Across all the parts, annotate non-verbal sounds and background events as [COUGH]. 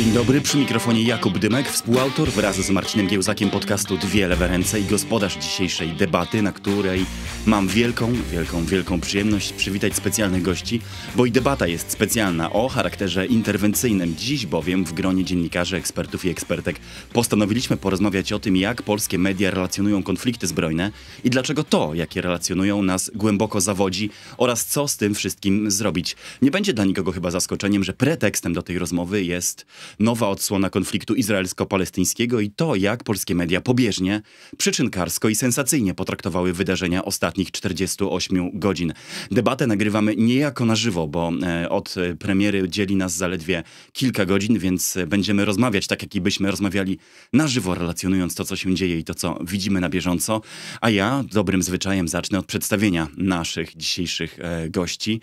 Dzień dobry, przy mikrofonie Jakub Dymek, współautor wraz z Marcinem Giełzakiem podcastu Dwie lewe ręce i gospodarz dzisiejszej debaty, na której mam wielką, wielką, wielką przyjemność przywitać specjalnych gości, bo i debata jest specjalna o charakterze interwencyjnym. Dziś bowiem w gronie dziennikarzy, ekspertów i ekspertek postanowiliśmy porozmawiać o tym, jak polskie media relacjonują konflikty zbrojne i dlaczego to, jakie relacjonują nas głęboko zawodzi oraz co z tym wszystkim zrobić. Nie będzie dla nikogo chyba zaskoczeniem, że pretekstem do tej rozmowy jest nowa odsłona konfliktu izraelsko-palestyńskiego i to, jak polskie media pobieżnie, przyczynkarsko i sensacyjnie potraktowały wydarzenia ostatnich 48 godzin. Debatę nagrywamy niejako na żywo, bo e, od e, premiery dzieli nas zaledwie kilka godzin, więc e, będziemy rozmawiać tak, jakbyśmy rozmawiali na żywo, relacjonując to, co się dzieje i to, co widzimy na bieżąco. A ja dobrym zwyczajem zacznę od przedstawienia naszych dzisiejszych gości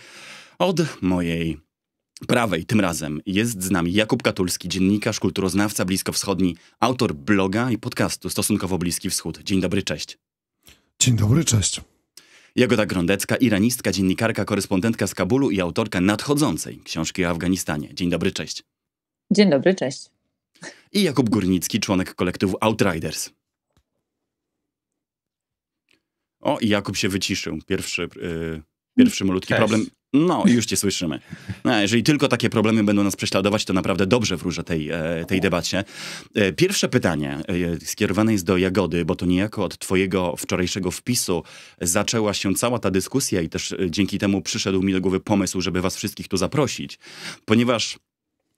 od mojej prawej tym razem jest z nami Jakub Katulski, dziennikarz, kulturoznawca bliskowschodni, autor bloga i podcastu Stosunkowo Bliski Wschód. Dzień dobry, cześć. Dzień dobry, cześć. Jagoda Grondecka, iranistka, dziennikarka, korespondentka z Kabulu i autorka nadchodzącej książki o Afganistanie. Dzień dobry, cześć. Dzień dobry, cześć. I Jakub Górnicki, członek kolektywu Outriders. O, i Jakub się wyciszył. Pierwszy, yy, pierwszy malutki Cześć. problem. No, już cię słyszymy. No, jeżeli tylko takie problemy będą nas prześladować, to naprawdę dobrze wróżę tej, e, tej debacie. E, pierwsze pytanie e, skierowane jest do Jagody, bo to niejako od twojego wczorajszego wpisu zaczęła się cała ta dyskusja i też dzięki temu przyszedł mi do głowy pomysł, żeby was wszystkich tu zaprosić, ponieważ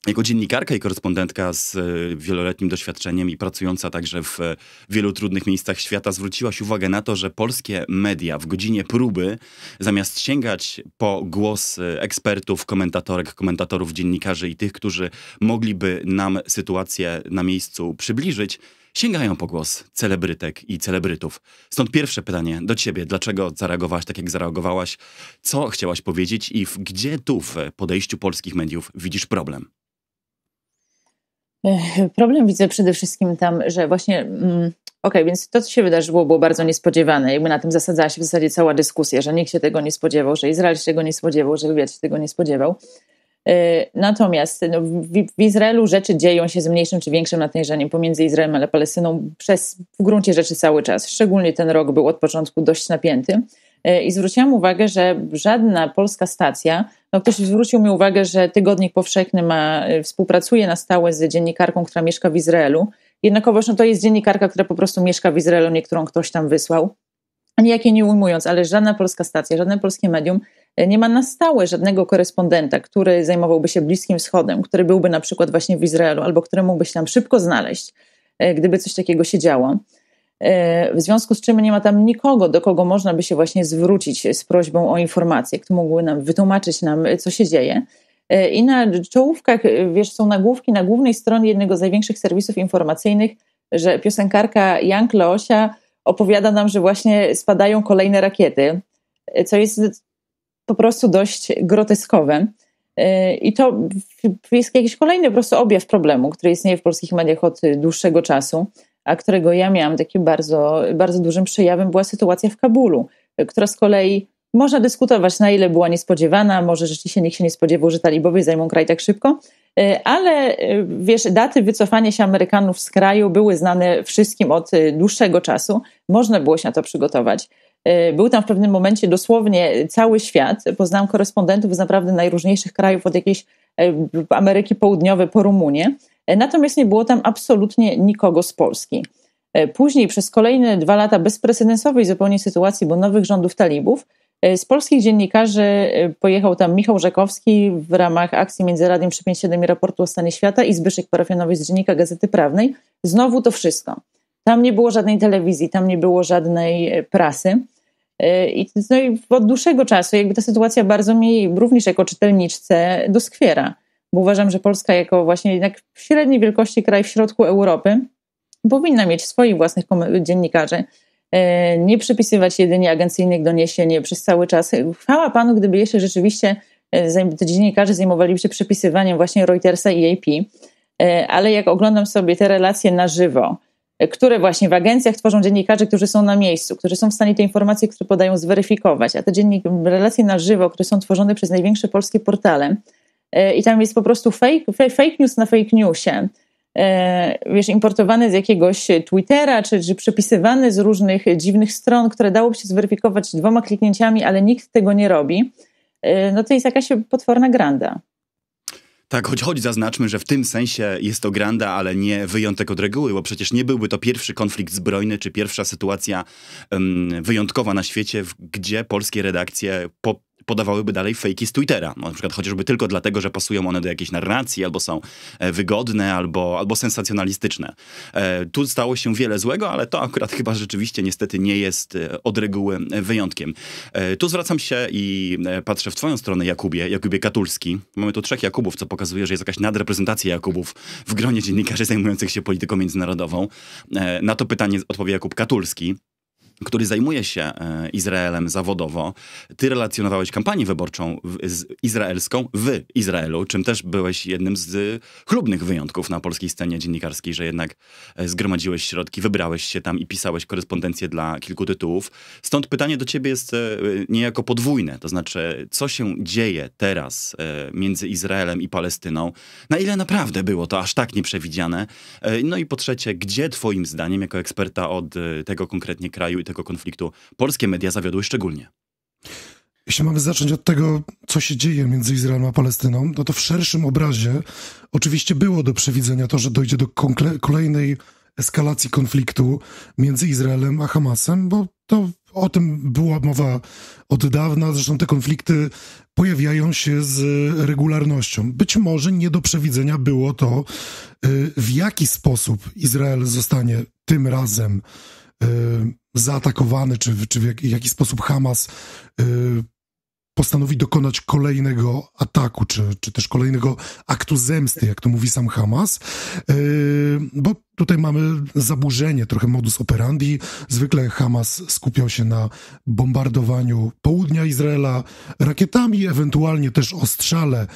jako dziennikarka i korespondentka z e, wieloletnim doświadczeniem i pracująca także w e, wielu trudnych miejscach świata, zwróciłaś uwagę na to, że polskie media w godzinie próby, zamiast sięgać po głos e, ekspertów, komentatorek, komentatorów, dziennikarzy i tych, którzy mogliby nam sytuację na miejscu przybliżyć, sięgają po głos celebrytek i celebrytów. Stąd pierwsze pytanie do ciebie. Dlaczego zareagowałaś tak, jak zareagowałaś? Co chciałaś powiedzieć i w, gdzie tu w podejściu polskich mediów widzisz problem? [LAUGHS] Problem widzę przede wszystkim tam, że właśnie. Mm, okej, okay, więc to, co się wydarzyło, było bardzo niespodziewane. Jakby na tym zasadzała się w zasadzie cała dyskusja, że nikt się tego nie spodziewał, że Izrael się tego nie spodziewał, że wywiad się tego nie spodziewał. E, natomiast no, w, w Izraelu rzeczy dzieją się z mniejszym czy większym natężeniem pomiędzy Izraelem a Palestyną przez w gruncie rzeczy cały czas. Szczególnie ten rok był od początku dość napięty. E, i zwróciłam uwagę, że żadna polska stacja, no ktoś zwrócił mi uwagę, że Tygodnik Powszechny ma, e, współpracuje na stałe z dziennikarką, która mieszka w Izraelu. Jednakowoż no to jest dziennikarka, która po prostu mieszka w Izraelu, niektórą ktoś tam wysłał. Nijakie nie ujmując, ale żadna polska stacja, żadne polskie medium e, nie ma na stałe żadnego korespondenta, który zajmowałby się Bliskim Wschodem, który byłby na przykład właśnie w Izraelu, albo który mógłby się tam szybko znaleźć, gdyby coś takiego się działo. E, w związku z czym nie ma tam nikogo, do kogo można by się właśnie zwrócić z prośbą o informacje, kto mógłby nam wytłumaczyć nam, e, co się dzieje. E, I na czołówkach, wiesz, są nagłówki na głównej stronie jednego z największych serwisów informacyjnych, że piosenkarka Jank Leosia opowiada nam, że właśnie spadają kolejne rakiety, co jest po prostu dość groteskowe. I to jest jakiś kolejny po prostu objaw problemu, który istnieje w polskich mediach od dłuższego czasu a którego ja miałam takim bardzo, bardzo dużym przejawem, była sytuacja w Kabulu, która z kolei można dyskutować, na ile była niespodziewana, może rzeczywiście nikt się nie spodziewał, że talibowie zajmą kraj tak szybko, e, ale e, wiesz, daty wycofania się Amerykanów z kraju były znane wszystkim od e, dłuższego czasu, można było się na to przygotować. Był tam w pewnym momencie dosłownie cały świat. Poznałam korespondentów z naprawdę najróżniejszych krajów, od jakiejś Ameryki Południowej po Rumunię. E, natomiast nie było tam absolutnie nikogo z Polski. E, później przez kolejne dwa lata bezprecedensowej zupełnie sytuacji, bo nowych rządów talibów, e, z polskich dziennikarzy pojechał tam Michał Żakowski w ramach akcji między Radiem 357 i raportu o stanie świata i Zbyszek Parafianowy z dziennika Gazety Prawnej. Znowu to wszystko. Tam nie było żadnej telewizji, tam nie było żadnej prasy. I, no i od dłuższego czasu jakby ta sytuacja bardzo mi również jako czytelniczce doskwiera bo uważam, że Polska jako właśnie jednak średniej wielkości kraj w środku Europy powinna mieć swoich własnych dziennikarzy, e, nie przypisywać jedynie agencyjnych doniesień e, przez cały czas. Chwała Panu, gdyby jeszcze rzeczywiście e, te dziennikarze zajmowali się przypisywaniem właśnie Reutersa i AP, ale jak oglądam sobie te relacje na żywo, które właśnie w agencjach tworzą dziennikarze, którzy są na miejscu, którzy są w stanie te informacje, które podają, zweryfikować, a te relacje na żywo, które są tworzone przez największe polskie portale, E, i tam jest po prostu fake, fake news na fake newsie. E, wiesz, importowany z jakiegoś Twittera, czy, czy przepisywany z różnych dziwnych stron, które dałoby się zweryfikować dwoma kliknięciami, ale nikt tego nie robi. E, no to jest jakaś potworna granda. Tak, choć, choć zaznaczmy, że w tym sensie jest to granda, ale nie wyjątek od reguły, bo przecież nie byłby to pierwszy konflikt zbrojny czy pierwsza sytuacja um, wyjątkowa na świecie, w, gdzie polskie redakcje po podawałyby dalej fejki z Twittera. No, na przykład chociażby tylko dlatego, że pasują one do jakiejś narracji, albo są e, wygodne, albo, albo sensacjonalistyczne. E, tu stało się wiele złego, ale to akurat [LAUGHS] chyba rzeczywiście niestety nie jest e, od reguły wyjątkiem. Tu zwracam się i patrzę w twoją stronę, Jakubie, Jakubie Katulski. Mamy tu trzech Jakubów, co pokazuje, że jest jakaś nadreprezentacja Jakubów w gronie dziennikarzy zajmujących się polityką międzynarodową. Na to pytanie odpowie Jakub Katulski który zajmuje się e, Izraelem zawodowo. Ty relacjonowałeś kampanię wyborczą izraelską w Izraelu, czym też byłeś jednym z chlubnych wyjątków na polskiej scenie dziennikarskiej, że jednak e, zgromadziłeś środki, wybrałeś się tam i pisałeś korespondencję dla kilku tytułów. Stąd pytanie do ciebie jest e, niejako podwójne, to znaczy co się dzieje teraz między Izraelem i Palestyną? Na ile naprawdę było to aż tak nieprzewidziane? No i po trzecie, gdzie twoim zdaniem, jako eksperta od tego konkretnie kraju i tego konfliktu polskie media zawiodły szczególnie. Jeśli mamy zacząć od tego, co się dzieje między Izraelem a Palestyną, no to w szerszym obrazie oczywiście było do przewidzenia to, że dojdzie do kolejnej eskalacji konfliktu między Izraelem a Hamasem, bo to o tym była mowa od dawna. Zresztą te konflikty pojawiają się z regularnością. Być może nie do przewidzenia było to, y, w jaki sposób Izrael zostanie tym razem y, zaatakowany, czy, czy w jaki, jaki sposób Hamas y, postanowi dokonać kolejnego ataku, czy, czy też kolejnego aktu zemsty, jak to mówi sam Hamas, y, bo Tutaj mamy zaburzenie trochę modus operandi. Zwykle Hamas skupiał się na bombardowaniu południa Izraela rakietami, ewentualnie też ostrzale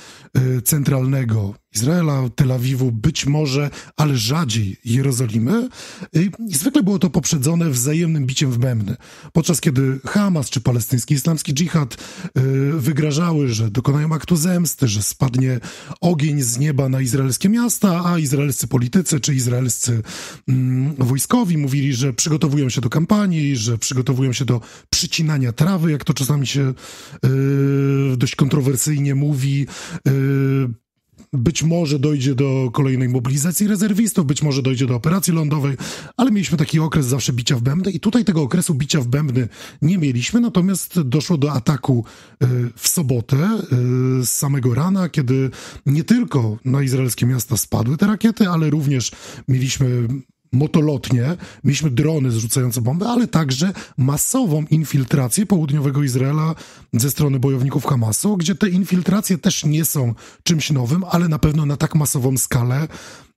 y, centralnego Izraela, Tel Awiwu, być może, ale rzadziej Jerozolimy. Y, I zwykle było to poprzedzone wzajemnym biciem w bębny. Podczas kiedy Hamas czy palestyński islamski dżihad y, wygrażały, że dokonają aktu zemsty, że spadnie ogień z nieba na izraelskie miasta, a izraelscy politycy czy izraelscy Y, mm, wojskowi mówili, że przygotowują się do kampanii, że przygotowują się do przycinania trawy, jak to czasami się y, dość kontrowersyjnie mówi, y, być może dojdzie do kolejnej mobilizacji rezerwistów, być może dojdzie do operacji lądowej, ale mieliśmy taki okres zawsze bicia w bębny i tutaj tego okresu bicia w bębny nie mieliśmy, natomiast doszło do ataku e, w sobotę e, z samego rana, kiedy nie tylko na izraelskie miasta spadły te rakiety, ale również mieliśmy motolotnie, mieliśmy drony zrzucające bomby, ale także masową infiltrację południowego Izraela ze strony bojowników Hamasu, gdzie te infiltracje też nie są czymś nowym, ale na pewno na tak masową skalę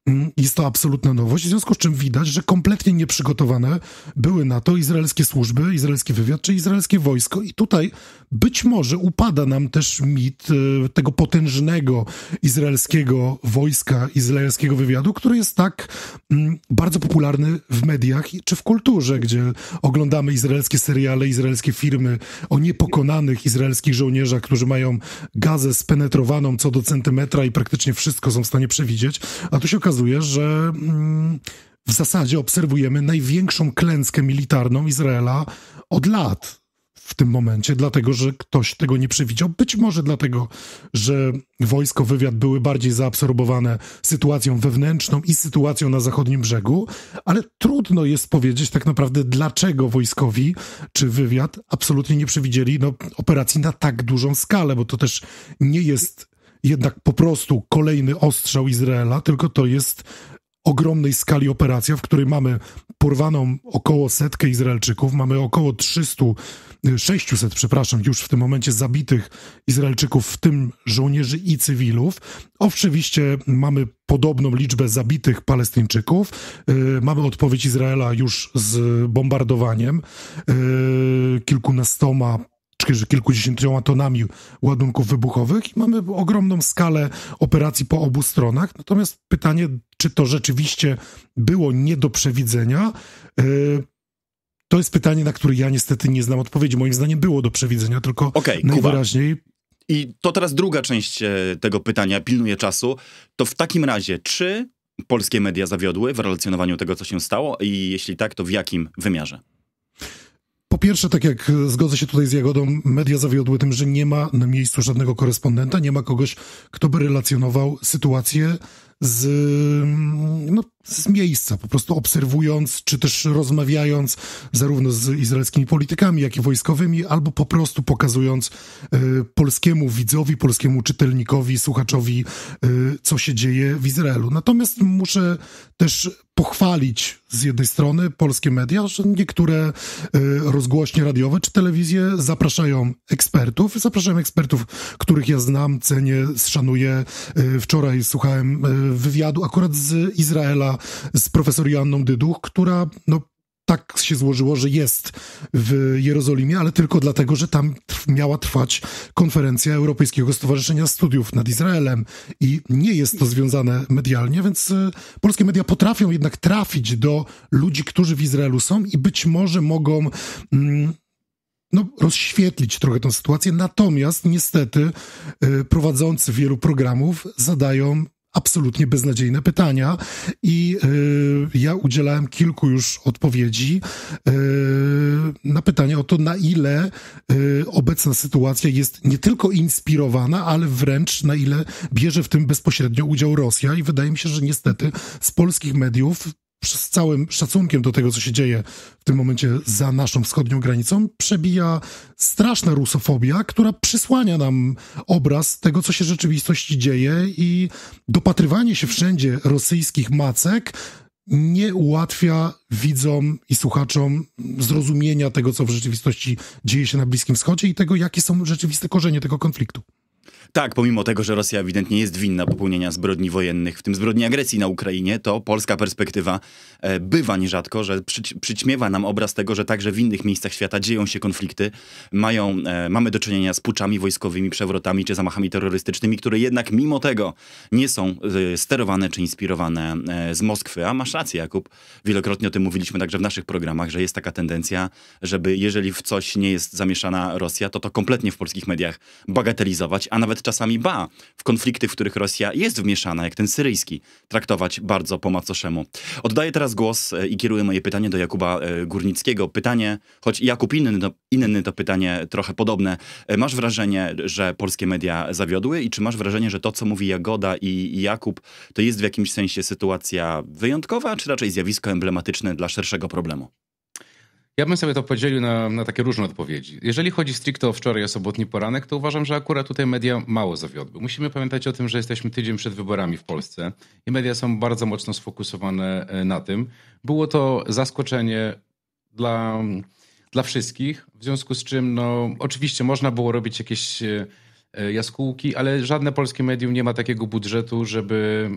Mm, jest to absolutna nowość, w związku z czym widać, że kompletnie nieprzygotowane były na to izraelskie służby, izraelski wywiad czy izraelskie wojsko. I tutaj być może upada nam też mit e, tego potężnego izraelskiego wojska, izraelskiego wywiadu, który jest tak mm, bardzo popularny w mediach czy w kulturze, gdzie oglądamy izraelskie seriale, izraelskie firmy o niepokonanych izraelskich żołnierzach, którzy mają gazę spenetrowaną co do centymetra i praktycznie wszystko są w stanie przewidzieć. A tu się okazuje, pokazuje, że mm, w zasadzie obserwujemy największą klęskę militarną Izraela od lat w tym momencie, dlatego że ktoś tego nie przewidział. Być może dlatego, że wojsko, wywiad były bardziej zaabsorbowane sytuacją wewnętrzną i sytuacją na zachodnim brzegu, ale trudno jest powiedzieć tak naprawdę, dlaczego wojskowi czy wywiad absolutnie nie przewidzieli no, operacji na tak dużą skalę, bo to też nie jest jednak po prostu kolejny ostrzał Izraela, tylko to jest ogromnej skali operacja, w której mamy porwaną około setkę Izraelczyków, mamy około 300, 600, y, przepraszam, już w tym momencie zabitych Izraelczyków, w tym żołnierzy i cywilów. Oczywiście mamy podobną liczbę zabitych Palestyńczyków. Yy, mamy odpowiedź Izraela już z bombardowaniem yy, kilkunastoma kilkudziesięcioma tonami ładunków wybuchowych i mamy ogromną skalę operacji po obu stronach. Natomiast pytanie, czy to rzeczywiście było nie do przewidzenia, e, to jest pytanie, na które ja niestety nie znam odpowiedzi. Moim zdaniem było do przewidzenia, tylko okay, najwyraźniej. Kuba. I to teraz druga część e, tego pytania, pilnuje czasu. To w takim razie, czy polskie media zawiodły w relacjonowaniu tego, co się stało i jeśli tak, to w jakim wymiarze? po pierwsze, tak jak zgodzę się tutaj z Jagodą, media zawiodły tym, że nie ma na miejscu żadnego korespondenta, nie ma kogoś, kto by relacjonował sytuację z mm, no, z miejsca, po prostu obserwując, czy też rozmawiając zarówno z izraelskimi politykami, jak i wojskowymi, albo po prostu pokazując y, polskiemu widzowi, polskiemu czytelnikowi, słuchaczowi, y, co się dzieje w Izraelu. Natomiast muszę też pochwalić z jednej strony polskie media, że niektóre e, rozgłośnie radiowe czy telewizje zapraszają ekspertów, zapraszają ekspertów, których ja znam, cenię, szanuję. Wczoraj słuchałem wywiadu akurat z Izraela z profesor Joanną Dyduch, która no, tak się złożyło, że jest w Jerozolimie, ale tylko dlatego, że tam miała trwać konferencja Europejskiego Stowarzyszenia Studiów nad Izraelem i nie jest to związane medialnie, więc y, polskie media potrafią jednak trafić do ludzi, którzy w Izraelu są i być może mogą. Mm, no, rozświetlić trochę tę sytuację. Natomiast niestety y, prowadzący wielu programów zadają absolutnie beznadziejne pytania i y, ja udzielałem kilku już odpowiedzi y, na pytanie o to, na ile y, obecna sytuacja jest nie tylko inspirowana, ale wręcz na ile bierze w tym bezpośrednio udział Rosja i wydaje mi się, że niestety z polskich mediów z całym szacunkiem do tego, co się dzieje w tym momencie za naszą wschodnią granicą, przebija straszna rusofobia, która przysłania nam obraz tego, co się w rzeczywistości dzieje i dopatrywanie się wszędzie rosyjskich macek nie ułatwia widzom i słuchaczom zrozumienia tego, co w rzeczywistości dzieje się na Bliskim Wschodzie i tego, jakie są rzeczywiste korzenie tego konfliktu tak, pomimo tego, że Rosja ewidentnie jest winna popełnienia zbrodni wojennych, w tym zbrodni agresji na Ukrainie, to polska perspektywa e, bywa nierzadko, że przy, przyćmiewa nam obraz tego, że także w innych miejscach świata dzieją się konflikty, mają, e, mamy do czynienia z puczami wojskowymi, przewrotami czy zamachami terrorystycznymi, które jednak mimo tego nie są e, sterowane czy inspirowane z Moskwy. A masz rację, Jakub, wielokrotnie o tym mówiliśmy także w naszych programach, że jest taka tendencja, żeby jeżeli w coś nie jest zamieszana Rosja, to to kompletnie w polskich mediach bagatelizować, a nawet czasami ba, w konflikty, w których Rosja jest wmieszana, jak ten syryjski, traktować bardzo po macoszemu. Oddaję teraz głos e, i kieruję moje pytanie do Jakuba e, Górnickiego. Pytanie, choć Jakub inny to, inny to pytanie trochę podobne. E, masz wrażenie, że polskie media zawiodły i czy masz wrażenie, że to, co mówi Jagoda i Jakub, to jest w jakimś sensie sytuacja wyjątkowa, czy raczej zjawisko emblematyczne dla szerszego problemu? Ja bym sobie to podzielił na, na takie różne odpowiedzi. Jeżeli chodzi stricte o wczoraj, o sobotni poranek, to uważam, że akurat tutaj media mało zawiodły. Musimy pamiętać o tym, że jesteśmy tydzień przed wyborami w Polsce i media są bardzo mocno sfokusowane e, na tym. Było to zaskoczenie dla, dla wszystkich, w związku z czym, no, oczywiście można było robić jakieś e, e, jaskółki, ale żadne polskie medium nie ma takiego budżetu, żeby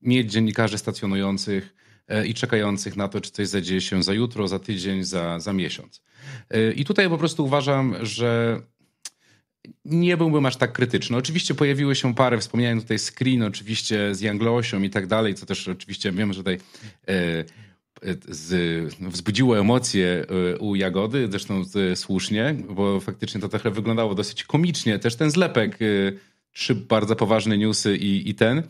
mieć dziennikarzy stacjonujących E, i czekających na to, czy coś zadzieje się za jutro, za tydzień, za, za miesiąc. E, I tutaj po prostu uważam, że nie byłbym aż tak krytyczny. Oczywiście pojawiły się parę, wspomniałem tutaj screen oczywiście z Janglosią i tak dalej, co też oczywiście wiem, że tutaj e, z, no, wzbudziło emocje u Jagody, zresztą słusznie, bo faktycznie to trochę wyglądało dosyć komicznie. Też ten zlepek, trzy bardzo poważne newsy i, i ten.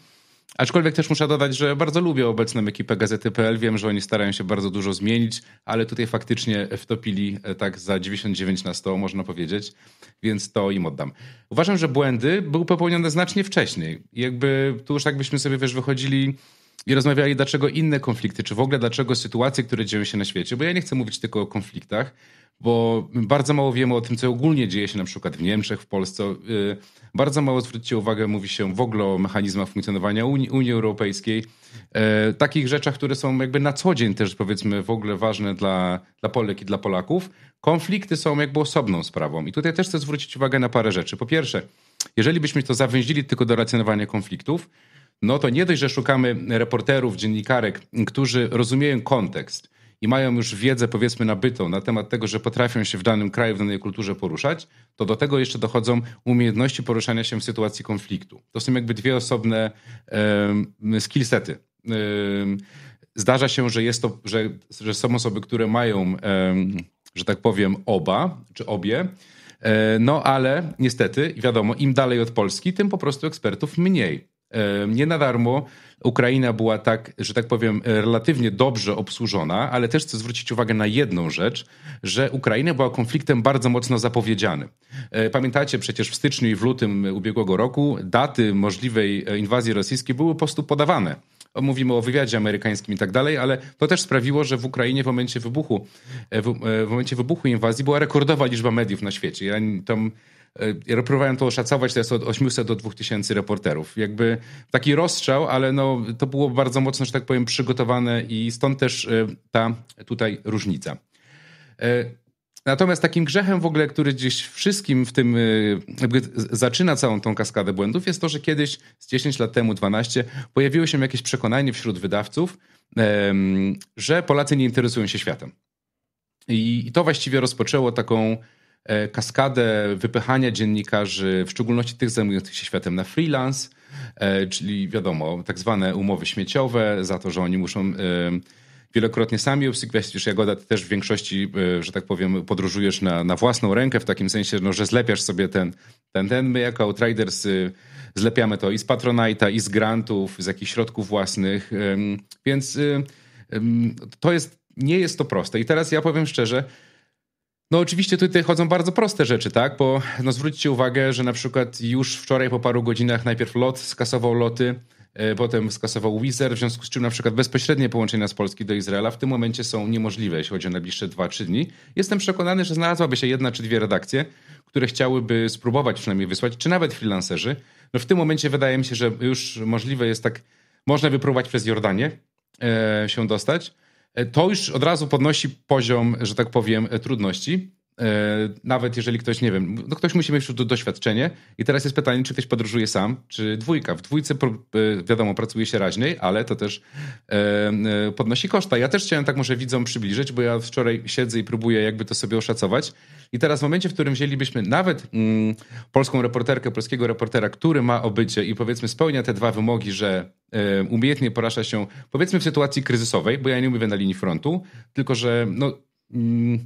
Aczkolwiek też muszę dodać, że bardzo lubię obecną ekipę Gazety.pl. Wiem, że oni starają się bardzo dużo zmienić, ale tutaj faktycznie wtopili e, tak za 99 na 100, można powiedzieć, więc to im oddam. Uważam, że błędy były popełnione znacznie wcześniej. Jakby tu już jakbyśmy sobie, wiesz, wychodzili i rozmawiali, dlaczego inne konflikty, czy w ogóle dlaczego sytuacje, które dzieją się na świecie, bo ja nie chcę mówić tylko o konfliktach, bo bardzo mało wiemy o tym, co ogólnie dzieje się na przykład w Niemczech, w Polsce. Y, bardzo mało zwróćcie uwagę, mówi się w ogóle o mechanizmach funkcjonowania Unii, Unii Europejskiej, y, takich rzeczach, które są jakby na co dzień też powiedzmy w ogóle ważne dla, dla Polek i dla Polaków. Konflikty są jakby osobną sprawą i tutaj też chcę zwrócić uwagę na parę rzeczy. Po pierwsze, jeżeli byśmy to zawęzili tylko do racjonowania konfliktów, no to nie dość, że szukamy reporterów, dziennikarek, którzy rozumieją kontekst, i mają już wiedzę, powiedzmy, nabytą na temat tego, że potrafią się w danym kraju, w danej kulturze poruszać, to do tego jeszcze dochodzą umiejętności poruszania się w sytuacji konfliktu. To są jakby dwie osobne um, skillsety. Um, zdarza się, że, jest to, że, że są osoby, które mają, um, że tak powiem, oba czy obie. E, no, ale niestety, wiadomo, im dalej od Polski, tym po prostu ekspertów mniej. E, nie na darmo Ukraina była tak, że tak powiem, relatywnie dobrze obsłużona, ale też chcę zwrócić uwagę na jedną rzecz, że Ukraina była konfliktem bardzo mocno zapowiedzianym. E, pamiętacie przecież w styczniu i w lutym ubiegłego roku daty możliwej e, inwazji rosyjskiej były po prostu podawane mówimy o wywiadzie amerykańskim i tak dalej, ale to też sprawiło, że w Ukrainie w momencie wybuchu, e, w, w momencie wybuchu inwazji była rekordowa liczba mediów na świecie. Ja tam E, ja próbowałem to oszacować, to jest od 800 do 2000 reporterów. Jakby taki rozstrzał, ale no, to było bardzo mocno, że tak powiem, przygotowane i stąd też e, ta tutaj różnica. E, natomiast takim grzechem w ogóle, który gdzieś wszystkim w tym zaczyna całą tą kaskadę błędów, jest to, że kiedyś, z 10 lat temu, 12, pojawiło się jakieś przekonanie wśród wydawców, że Polacy nie interesują się światem. I to właściwie rozpoczęło taką E, kaskadę wypychania dziennikarzy, w szczególności tych zajmujących się światem na freelance, e, czyli wiadomo, tak zwane umowy śmieciowe, za to, że oni muszą e, wielokrotnie sami obsykwiać. Jagoda, ty też w większości, że tak powiem, podróżujesz na, na własną rękę, w takim sensie, no, że zlepiasz sobie ten, ten, ten. My jako Outriders y, zlepiamy to i z Patronite'a, i z grantów, z jakichś środków własnych, więc y, to jest, nie jest to proste. I teraz ja powiem szczerze, no oczywiście tutaj chodzą bardzo proste rzeczy, tak? Bo no zwróćcie uwagę, że na przykład już wczoraj po paru godzinach najpierw LOT skasował loty, e, potem skasował Wizer, w związku z czym na przykład bezpośrednie połączenia z Polski do Izraela w tym momencie są niemożliwe, jeśli chodzi o najbliższe 2-3 dni. Jestem przekonany, że znalazłaby się jedna czy dwie redakcje, które chciałyby spróbować przynajmniej wysłać, czy nawet freelancerzy. No w tym momencie wydaje mi się, że już możliwe jest tak, można wypróbować przez Jordanię e, się dostać. E, to już od razu podnosi poziom, że tak powiem, e, trudności. E, nawet jeżeli ktoś, nie wiem, no ktoś musi mieć wśród doświadczenie i teraz jest pytanie, czy ktoś podróżuje sam, czy dwójka. W dwójce e, wiadomo, pracuje się raźniej, ale to też e, podnosi koszta. Ja też chciałem tak może widzom przybliżyć, bo ja wczoraj siedzę i próbuję jakby to sobie oszacować i teraz w momencie, w którym wzięlibyśmy nawet mm, polską reporterkę, polskiego reportera, który ma obycie i powiedzmy spełnia te dwa wymogi, że umiejętnie porasza się, powiedzmy w sytuacji kryzysowej, bo ja nie mówię na linii frontu, tylko że no... Mm,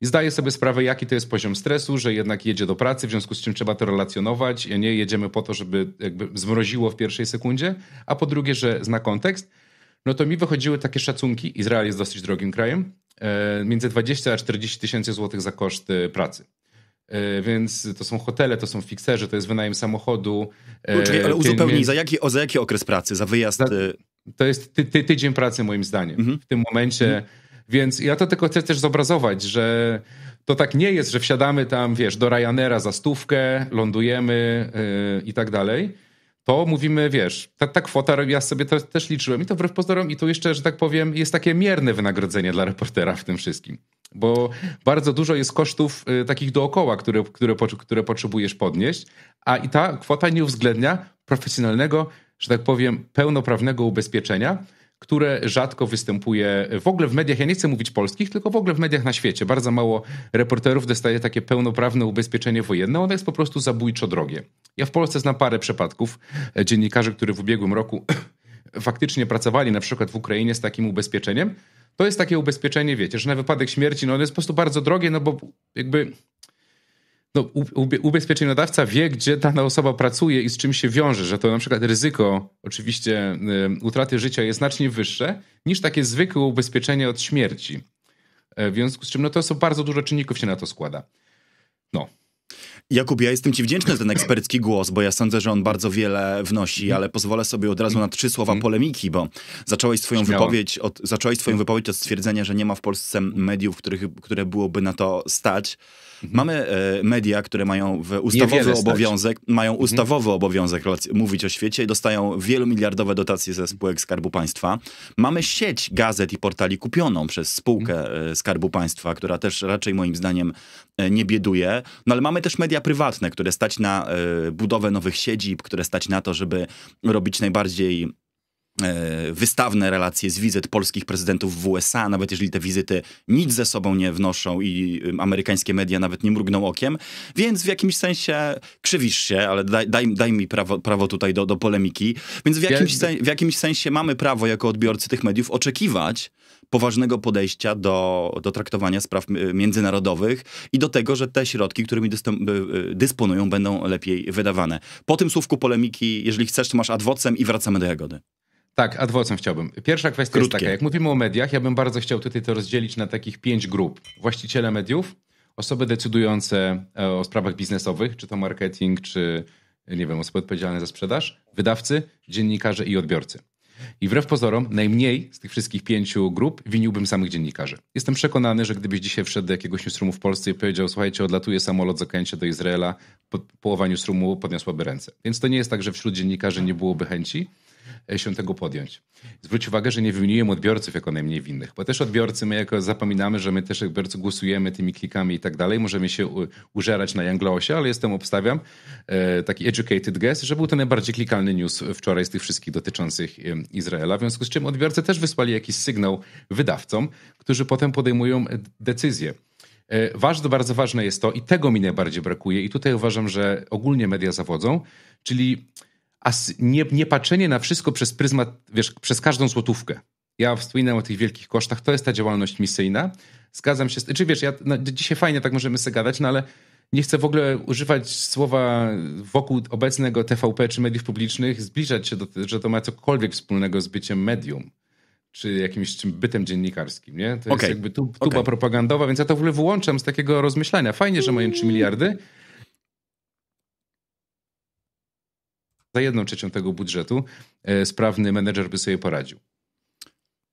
i zdaję sobie sprawę, jaki to jest poziom stresu, że jednak jedzie do pracy, w związku z czym trzeba to relacjonować, nie jedziemy po to, żeby jakby zmroziło w pierwszej sekundzie, a po drugie, że zna kontekst, no to mi wychodziły takie szacunki, Izrael jest dosyć drogim krajem, e, między 20 a 40 tysięcy złotych za koszty e, pracy. E, więc to są hotele, to są fikserzy, to jest wynajem samochodu. czyli, ale uzupełnij, za, jaki, za jaki okres pracy? Za wyjazd? Za, to jest ty, ty, tydzień pracy moim zdaniem. Mhm. W tym momencie mhm więc ja to tylko chcę też zobrazować, że to tak nie jest, że wsiadamy tam, wiesz, do Ryanaira za stówkę, lądujemy yy, i tak dalej. To mówimy, wiesz, ta, ta kwota, ja sobie to też liczyłem i to wbrew pozorom, i tu jeszcze, że tak powiem, jest takie mierne wynagrodzenie dla reportera w tym wszystkim. Bo bardzo dużo jest kosztów yy, takich dookoła, które, które, które potrzebujesz podnieść, a i ta kwota nie uwzględnia profesjonalnego, że tak powiem, pełnoprawnego ubezpieczenia, które rzadko występuje w ogóle w mediach. Ja nie chcę mówić polskich, tylko w ogóle w mediach na świecie. Bardzo mało reporterów dostaje takie pełnoprawne ubezpieczenie wojenne. Ono jest po prostu zabójczo drogie. Ja w Polsce znam parę przypadków dziennikarzy, którzy w ubiegłym roku [COUGHS] faktycznie pracowali na przykład w Ukrainie z takim ubezpieczeniem. To jest takie ubezpieczenie, wiecie, że na wypadek śmierci no ono jest po prostu bardzo drogie, no bo jakby no, ubezpieczeniodawca wie, gdzie dana osoba pracuje i z czym się wiąże, że to na przykład ryzyko oczywiście y, utraty życia jest znacznie wyższe niż takie zwykłe ubezpieczenie od śmierci. E, w związku z czym no to są bardzo dużo czynników się na to składa. No. Jakub, ja jestem ci wdzięczny za ten ekspercki głos, bo ja sądzę, że on bardzo wiele wnosi, mhm. ale pozwolę sobie od razu na trzy słowa mhm. polemiki, bo zacząłeś swoją, wypowiedź od, zacząłeś swoją mhm. wypowiedź od stwierdzenia, że nie ma w Polsce mediów, których, które byłoby na to stać. Mhm. Mamy e, media, które mają mhm. ustawowy obowiązek, mają ustawowy obowiązek mówić o świecie i dostają wielomiliardowe dotacje ze spółek Skarbu Państwa. Mamy sieć gazet i portali kupioną przez spółkę mhm. e, Skarbu Państwa, która też raczej moim zdaniem e, nie bieduje. No ale mamy też media prywatne, które stać na budowę nowych siedzib, które stać na to, żeby robić najbardziej E, wystawne relacje z wizyt polskich prezydentów w USA, nawet jeżeli te wizyty nic ze sobą nie wnoszą i amerykańskie media nawet nie mrugną okiem, więc w jakimś sensie krzywisz się, ale daj, daj, daj mi prawo, prawo tutaj do, do polemiki, więc w jakimś, se, w jakimś sensie mamy prawo jako odbiorcy tych mediów oczekiwać poważnego podejścia do, do traktowania spraw y, międzynarodowych i do tego, że te środki, którymi y, dysponują, będą lepiej wydawane. Po tym słówku polemiki, jeżeli chcesz, to masz adwocem i wracamy do Jagody. Tak, ad chciałbym. Pierwsza kwestia Krótkie. jest taka, jak mówimy o mediach, ja bym bardzo chciał tutaj to rozdzielić na takich pięć grup. Właściciele mediów, osoby decydujące e, o sprawach biznesowych, czy to marketing, czy nie wiem, osoby odpowiedzialne za sprzedaż, wydawcy, dziennikarze i odbiorcy. I wbrew pozorom, najmniej z tych wszystkich pięciu grup winiłbym samych dziennikarzy. Jestem przekonany, że gdybyś dzisiaj wszedł do jakiegoś newsroomu w Polsce i powiedział, słuchajcie, odlatuje samolot z Okęcia do Izraela, po, połowa newsroomu podniosłaby ręce. Więc to nie jest tak, że wśród dziennikarzy nie byłoby chęci. E, się tego podjąć. Zwróć uwagę, że nie wymieniłem odbiorców jako najmniej winnych, bo też odbiorcy, my jako zapominamy, że my też odbiorcy głosujemy tymi klikami i tak dalej, możemy się użerać na Janglosie, ale jestem, obstawiam e, taki educated guess, że był to najbardziej klikalny news wczoraj z tych wszystkich dotyczących e, Izraela, w związku z czym odbiorcy też wysłali jakiś sygnał wydawcom, którzy potem podejmują decyzje. Ważne, bardzo ważne jest to, i tego mi najbardziej brakuje, i tutaj uważam, że ogólnie media zawodzą, czyli a nie, nie patrzenie na wszystko przez pryzmat, wiesz, przez każdą złotówkę. Ja wspominałem o tych wielkich kosztach, to jest ta działalność misyjna. Zgadzam się, z, czy znaczy, wiesz, ja, no, dzisiaj fajnie tak możemy sobie gadać, no ale nie chcę w ogóle używać słowa wokół obecnego TVP czy mediów publicznych, zbliżać się do tego, że to ma cokolwiek wspólnego z byciem medium czy jakimś czym, bytem dziennikarskim, nie? To okay. jest jakby tuba okay. propagandowa, więc ja to w ogóle wyłączam z takiego rozmyślania. Fajnie, że mają 3 miliardy, za jedną trzecią tego budżetu e, sprawny menedżer by sobie poradził.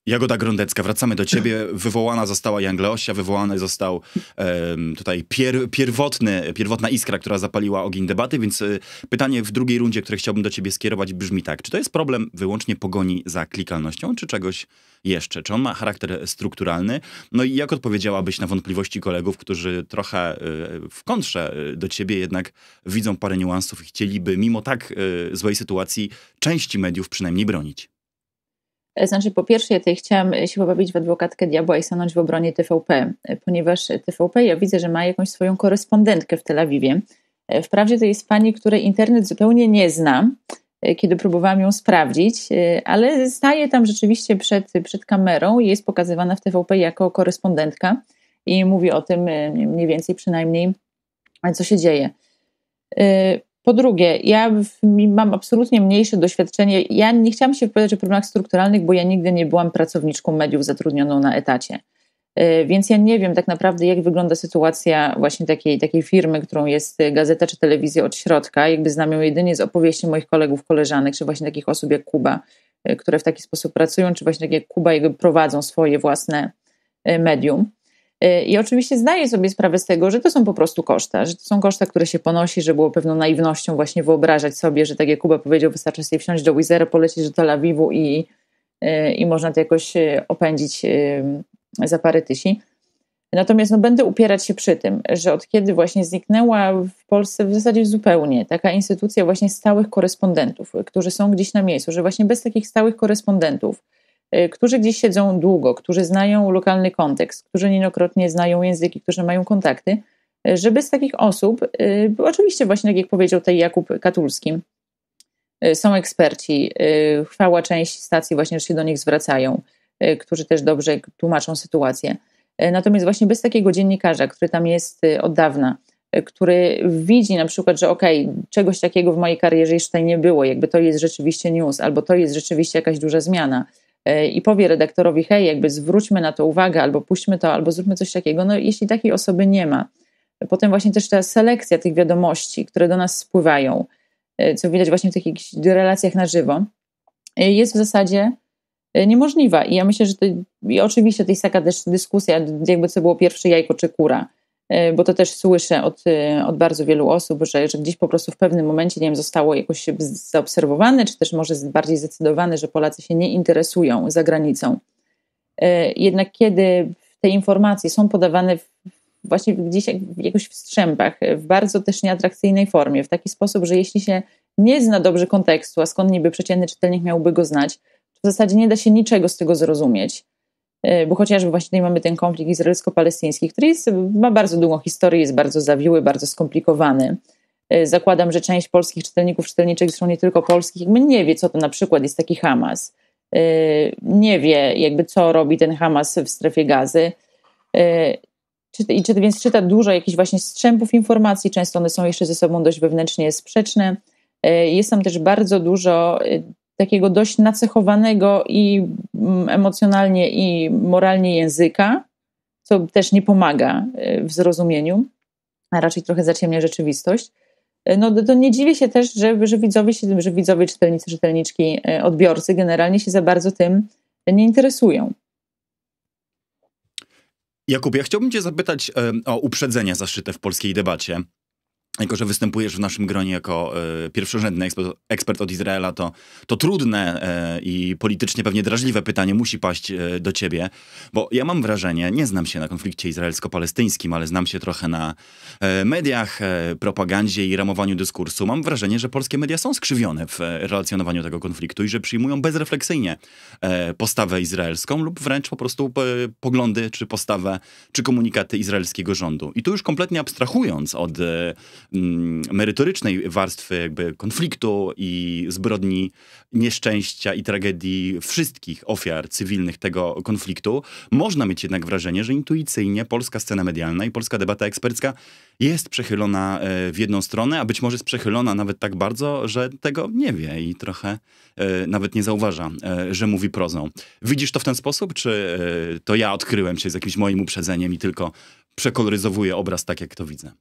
Jagoda Grądecka, wracamy do ciebie. Wywołana została Jangleosia, wywołany został um, tutaj pier, pierwotny, pierwotna iskra, która zapaliła ogień debaty, więc y, pytanie w drugiej rundzie, które chciałbym do ciebie skierować brzmi tak. Czy to jest problem wyłącznie pogoni za klikalnością, czy czegoś jeszcze? Czy on ma charakter strukturalny? No i jak odpowiedziałabyś na wątpliwości kolegów, którzy trochę y, w kontrze y, do ciebie jednak widzą parę niuansów i chcieliby mimo tak złej sytuacji części mediów przynajmniej bronić? E, znaczy, po pierwsze, ja tutaj chciałam się pobawić w adwokatkę diabła i stanąć w obronie TVP, e, ponieważ TVP, ja widzę, że ma jakąś swoją korespondentkę w Tel Awiwie. E, wprawdzie to jest pani, której internet zupełnie nie zna, kiedy próbowałam ją sprawdzić, ale staje tam rzeczywiście przed, przed kamerą i jest pokazywana w TVP jako korespondentka i mówi o tym mniej więcej przynajmniej, co się dzieje. Po drugie, ja mam absolutnie mniejsze doświadczenie. Ja nie chciałam się wypowiadać o problemach strukturalnych, bo ja nigdy nie byłam pracowniczką mediów zatrudnioną na etacie. E, więc ja nie wiem tak naprawdę, jak wygląda sytuacja właśnie takiej, takiej firmy, którą jest gazeta czy telewizja od środka. Jakby znam ją jedynie z opowieści moich kolegów, koleżanek, czy właśnie takich osób jak Kuba, e, które w taki sposób pracują, czy właśnie tak jak Kuba, jakby prowadzą swoje własne e, medium. Y, I oczywiście zdaję sobie sprawę z tego, że to są po prostu koszta, że to są koszta, które się ponosi, że było pewną naiwnością właśnie wyobrażać sobie, że tak jak Kuba powiedział, wystarczy sobie wsiąść do Wizera, polecieć do Tel Awiwu i, y, i można to jakoś y, opędzić za parę tysięcy. Natomiast no, będę upierać się przy tym, że od kiedy właśnie zniknęła w Polsce w zasadzie zupełnie taka instytucja właśnie stałych korespondentów, którzy są gdzieś na miejscu, że właśnie bez takich stałych korespondentów, Y, którzy gdzieś siedzą długo, którzy znają lokalny kontekst, którzy niejednokrotnie znają języki, którzy mają kontakty, y, żeby z takich osób, y, oczywiście właśnie tak jak powiedział tutaj Jakub Katulski, są eksperci, chwała część stacji właśnie, że się do nich zwracają, którzy też dobrze tłumaczą sytuację. Natomiast właśnie bez takiego dziennikarza, który tam jest od dawna, który widzi na przykład, że okej, okay, czegoś takiego w mojej karierze jeszcze nie było, jakby to jest rzeczywiście news, albo to jest rzeczywiście jakaś duża zmiana, E, i powie redaktorowi, hej, jakby zwróćmy na to uwagę, albo puśćmy to, albo zróbmy coś takiego, no jeśli takiej osoby nie ma, potem właśnie też ta selekcja tych wiadomości, które do nas spływają, e, co widać właśnie w tych relacjach na żywo, e, jest w zasadzie niemożliwa. I ja myślę, że to, i oczywiście to jest taka też dyskusja, jakby co było pierwsze jajko czy kura. E, bo to też słyszę od, e, od bardzo wielu osób, że, że gdzieś po prostu w pewnym momencie, nie wiem, zostało jakoś zaobserwowane, czy też może bardziej zdecydowane, że Polacy się nie interesują za granicą. E, jednak kiedy te informacje są podawane właśnie gdzieś jak, jakoś w strzępach, w bardzo też nieatrakcyjnej formie, w taki sposób, że jeśli się nie zna dobrze kontekstu, a skąd niby przeciętny czytelnik miałby go znać, to w zasadzie nie da się niczego z tego zrozumieć. E, bo chociażby właśnie tutaj mamy ten konflikt izraelsko-palestyński, który jest, ma bardzo długą historię, jest bardzo zawiły, bardzo skomplikowany. E, zakładam, że część polskich czytelników, czytelniczek, zresztą nie tylko polskich, jakby nie wie, co to na przykład jest taki Hamas. E, nie wie, jakby co robi ten Hamas w strefie gazy. I czy, więc czyta dużo jakichś właśnie strzępów informacji, często one są jeszcze ze sobą dość wewnętrznie sprzeczne. Jest tam też bardzo dużo takiego dość nacechowanego i mm, emocjonalnie, i moralnie języka, co też nie pomaga e, w zrozumieniu, a raczej trochę zaciemnia rzeczywistość. E, no to nie dziwię się też, że, że widzowie, się, że widzowie, czytelnicy, czytelniczki, e, odbiorcy generalnie się za bardzo tym nie interesują. Jakub, ja chciałbym Cię zapytać o uprzedzenia zaszyte w polskiej debacie jako że występujesz w naszym gronie jako y, pierwszorzędny ekspert, ekspert, od Izraela, to, to trudne y, i politycznie pewnie drażliwe pytanie musi paść y, do ciebie, bo ja mam wrażenie, nie znam się na konflikcie izraelsko-palestyńskim, ale znam się trochę na mediach, propagandzie i ramowaniu dyskursu. Mam wrażenie, że polskie media są skrzywione w relacjonowaniu tego konfliktu i że przyjmują bezrefleksyjnie postawę izraelską lub wręcz po prostu poglądy, czy postawę, czy komunikaty izraelskiego rządu. I tu już kompletnie abstrahując od Mm, merytorycznej warstwy jakby konfliktu i zbrodni, nieszczęścia i tragedii wszystkich ofiar cywilnych tego konfliktu, można mieć jednak wrażenie, że intuicyjnie polska scena medialna i polska debata ekspercka jest przechylona e, w jedną stronę, a być może jest przechylona nawet tak bardzo, że tego nie wie i trochę e, nawet nie zauważa, e, że mówi prozą. Widzisz to w ten sposób, czy to ja odkryłem się z jakimś moim uprzedzeniem i tylko przekoloryzowuję obraz tak, jak to widzę?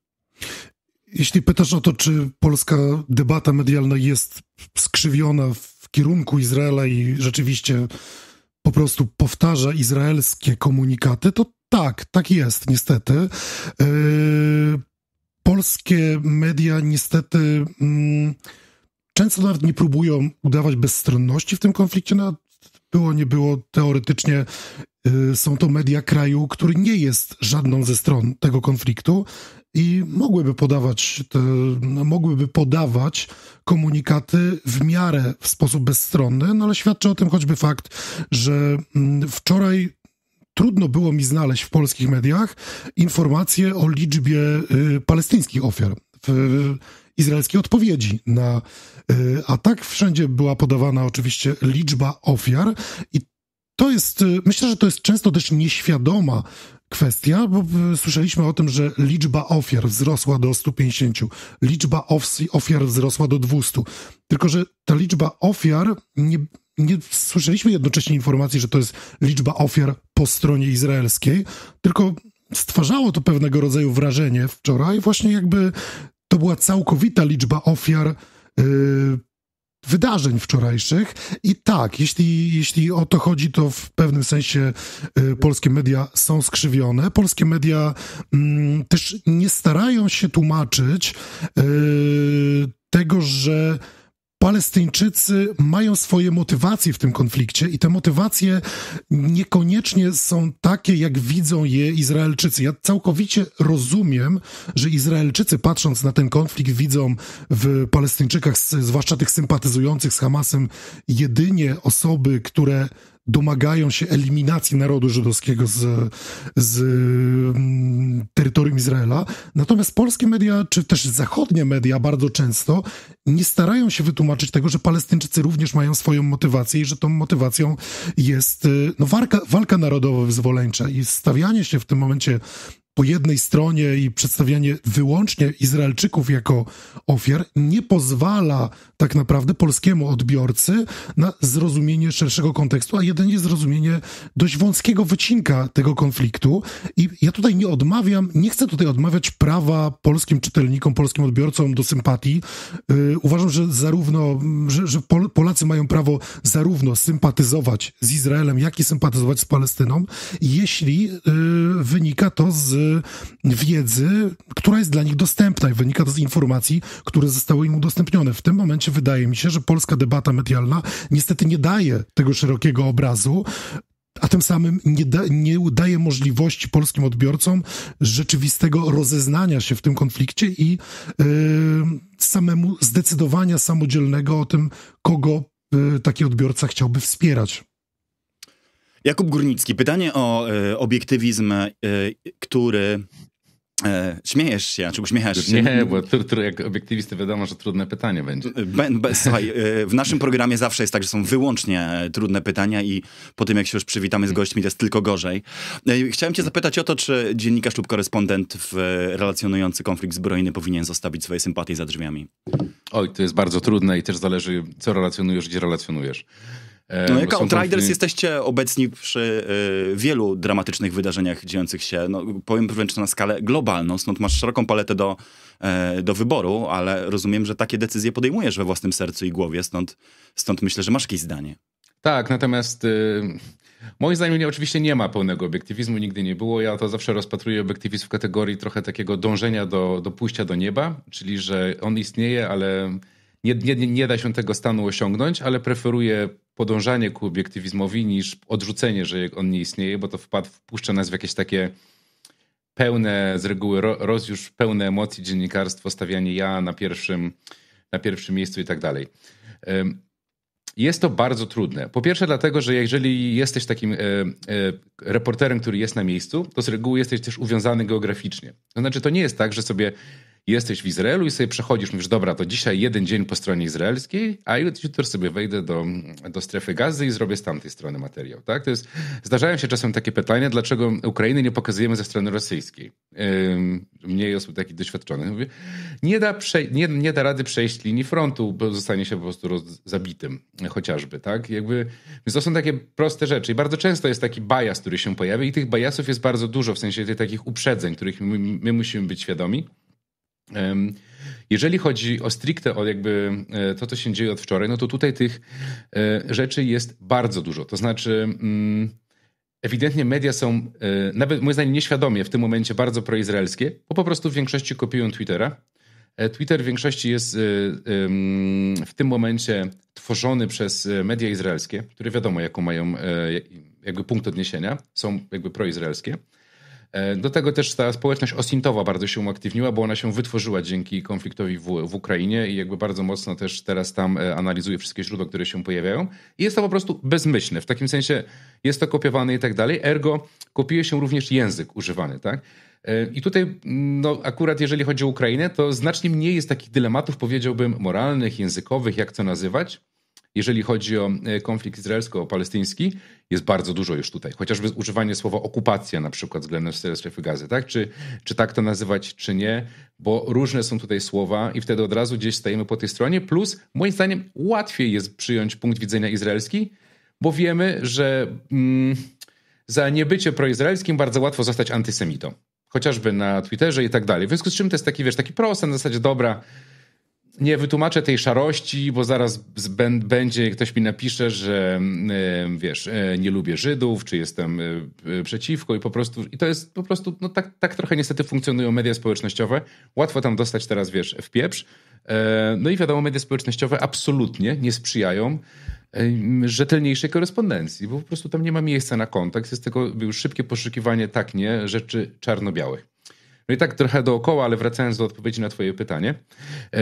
Jeśli pytasz o to, czy polska debata medialna jest skrzywiona w kierunku Izraela i rzeczywiście po prostu powtarza izraelskie komunikaty, to tak, tak jest, niestety. Yy, polskie media niestety mm, często nawet nie próbują udawać bezstronności w tym konflikcie. No, było, nie było, teoretycznie yy, są to media kraju, który nie jest żadną ze stron tego konfliktu i mogłyby podawać, te, no, mogłyby podawać komunikaty w miarę w sposób bezstronny, no ale świadczy o tym choćby fakt, że mm, wczoraj trudno było mi znaleźć w polskich mediach informacje o liczbie y, palestyńskich ofiar. W, izraelskiej odpowiedzi na y, atak. Wszędzie była podawana oczywiście liczba ofiar i to jest, y, myślę, że to jest często też nieświadoma kwestia, bo e, słyszeliśmy o tym, że liczba ofiar wzrosła do 150, liczba ofiar wzrosła do 200. Tylko, że ta liczba ofiar nie, nie słyszeliśmy jednocześnie informacji, że to jest liczba ofiar po stronie izraelskiej, tylko stwarzało to pewnego rodzaju wrażenie wczoraj, właśnie jakby to była całkowita liczba ofiar. Yy, wydarzeń wczorajszych. I tak, jeśli, jeśli o to chodzi, to w pewnym sensie y, polskie media są skrzywione. Polskie media y, też nie starają się tłumaczyć y, tego, że Palestyńczycy mają swoje motywacje w tym konflikcie i te motywacje niekoniecznie są takie, jak widzą je Izraelczycy. Ja całkowicie rozumiem, że Izraelczycy patrząc na ten konflikt widzą w Palestyńczykach, zwłaszcza tych sympatyzujących z Hamasem, jedynie osoby, które domagają się eliminacji narodu żydowskiego z, z mm, terytorium Izraela. Natomiast polskie media, czy też zachodnie media bardzo często nie starają się wytłumaczyć tego, że Palestyńczycy również mają swoją motywację i że tą motywacją jest y, no, walka, walka narodowo-wyzwoleńcza i stawianie się w tym momencie po jednej stronie i przedstawianie wyłącznie Izraelczyków jako ofiar nie pozwala tak naprawdę polskiemu odbiorcy na zrozumienie szerszego kontekstu, a jedynie zrozumienie dość wąskiego wycinka tego konfliktu. I ja tutaj nie odmawiam, nie chcę tutaj odmawiać prawa polskim czytelnikom, polskim odbiorcom do sympatii. Yy, uważam, że zarówno, że, że Pol Polacy mają prawo zarówno sympatyzować z Izraelem, jak i sympatyzować z Palestyną, jeśli yy, wynika to z wiedzy, która jest dla nich dostępna i wynika to z informacji, które zostały im udostępnione. W tym momencie wydaje mi się, że polska debata medialna niestety nie daje tego szerokiego obrazu, a tym samym nie, da, nie daje możliwości polskim odbiorcom rzeczywistego rozeznania się w tym konflikcie i yy, samemu zdecydowania samodzielnego o tym, kogo yy, taki odbiorca chciałby wspierać. Jakub Górnicki, pytanie o e, obiektywizm, e, który E, śmiejesz się, czy znaczy, uśmiechasz się? Nie, bo tr, tr, jak obiektywisty wiadomo, że trudne pytanie będzie. Be, be, słuchaj, e, w naszym programie zawsze jest tak, że są wyłącznie e, trudne pytania i po tym jak się już przywitamy z gośćmi, to jest tylko gorzej. E, chciałem cię zapytać o to, czy dziennikarz lub korespondent w, relacjonujący konflikt zbrojny powinien zostawić swoje sympatie za drzwiami? Oj, to jest bardzo trudne i też zależy, co relacjonujesz, gdzie relacjonujesz. E, no, jako Outriders jesteście obecni przy y, wielu dramatycznych wydarzeniach dziejących się, no, powiem wręcz na skalę globalną, stąd masz szeroką paletę do, y, do wyboru, ale rozumiem, że takie decyzje podejmujesz we własnym sercu i głowie, stąd, stąd myślę, że masz jakieś zdanie. Tak, natomiast... Y Moim zdaniem nie, oczywiście nie ma pełnego obiektywizmu, nigdy nie było. Ja to zawsze rozpatruję obiektywizm w kategorii trochę takiego dążenia do, do pójścia do nieba, czyli że on istnieje, ale nie, nie, nie da się tego stanu osiągnąć, ale preferuję podążanie ku obiektywizmowi niż odrzucenie, że on nie istnieje, bo to wpad, wpuszcza nas w jakieś takie pełne z reguły roz już pełne emocji dziennikarstwo, stawianie ja na pierwszym, na pierwszym miejscu i tak dalej. Jest to bardzo trudne. Po pierwsze, dlatego, że jeżeli jesteś takim e, e, reporterem, który jest na miejscu, to z reguły jesteś też uwiązany geograficznie. To znaczy, to nie jest tak, że sobie jesteś w Izraelu i sobie przechodzisz, mówisz, dobra, to dzisiaj jeden dzień po stronie izraelskiej, a jutro sobie wejdę do, do strefy gazy i zrobię z tamtej strony materiał. Tak? To jest, zdarzają się czasem takie pytania, dlaczego Ukrainy nie pokazujemy ze strony rosyjskiej. Mniej osób takich doświadczonych. Mówię, nie, da nie, nie da rady przejść linii frontu, bo zostanie się po prostu zabitym chociażby. Tak? Jakby, więc to są takie proste rzeczy. I bardzo często jest taki bias, który się pojawia i tych biasów jest bardzo dużo, w sensie tych takich uprzedzeń, których my, my musimy być świadomi. Jeżeli chodzi o stricte o jakby e, to, co się dzieje od wczoraj, no to tutaj tych e, rzeczy jest bardzo dużo. To znaczy, mm, ewidentnie media są, e, nawet moim zdaniem nieświadomie w tym momencie bardzo proizraelskie, bo po prostu w większości kopiują Twittera. Twitter w większości jest w tym momencie tworzony przez media izraelskie, które wiadomo, jaką mają jakby punkt odniesienia, są jakby proizraelskie. E, do tego też ta społeczność osintowa bardzo się uaktywniła, bo ona się wytworzyła dzięki konfliktowi w, w, Ukrainie i jakby bardzo mocno też teraz tam e, analizuje wszystkie źródła, które się pojawiają. I jest to po prostu bezmyślne. W takim sensie jest to kopiowane i tak dalej. Ergo kopiuje się również język używany, tak? E, I tutaj, mm, no, akurat jeżeli chodzi o Ukrainę, to znacznie mniej jest takich dylematów, powiedziałbym, moralnych, językowych, jak to nazywać, jeżeli chodzi o e, konflikt izraelsko-palestyński, jest bardzo dużo już tutaj. Chociażby używanie słowa okupacja na przykład względem strefy gazy, tak? Czy, czy tak to nazywać, czy nie, bo różne są tutaj słowa i wtedy od razu gdzieś stajemy po tej stronie. Plus, moim zdaniem, łatwiej jest przyjąć punkt widzenia izraelski, bo wiemy, że mm, za niebycie proizraelskim bardzo łatwo zostać antysemitą. Chociażby na Twitterze i tak dalej. W związku z czym to jest taki, wiesz, taki prosty, na zasadzie dobra, nie wytłumaczę tej szarości, bo zaraz będzie, ktoś mi napisze, że wiesz, e, nie lubię Żydów, czy jestem e, e, przeciwko i po prostu, i to jest po prostu, no tak, tak trochę niestety funkcjonują media społecznościowe. Łatwo tam dostać teraz, wiesz, w pieprz. No i wiadomo, media społecznościowe absolutnie nie sprzyjają rzetelniejszej korespondencji, bo po prostu tam nie ma miejsca na kontakt, jest tylko szybkie poszukiwanie, tak nie, rzeczy czarno-białych. No i tak trochę dookoła, ale wracając do odpowiedzi na Twoje pytanie. E,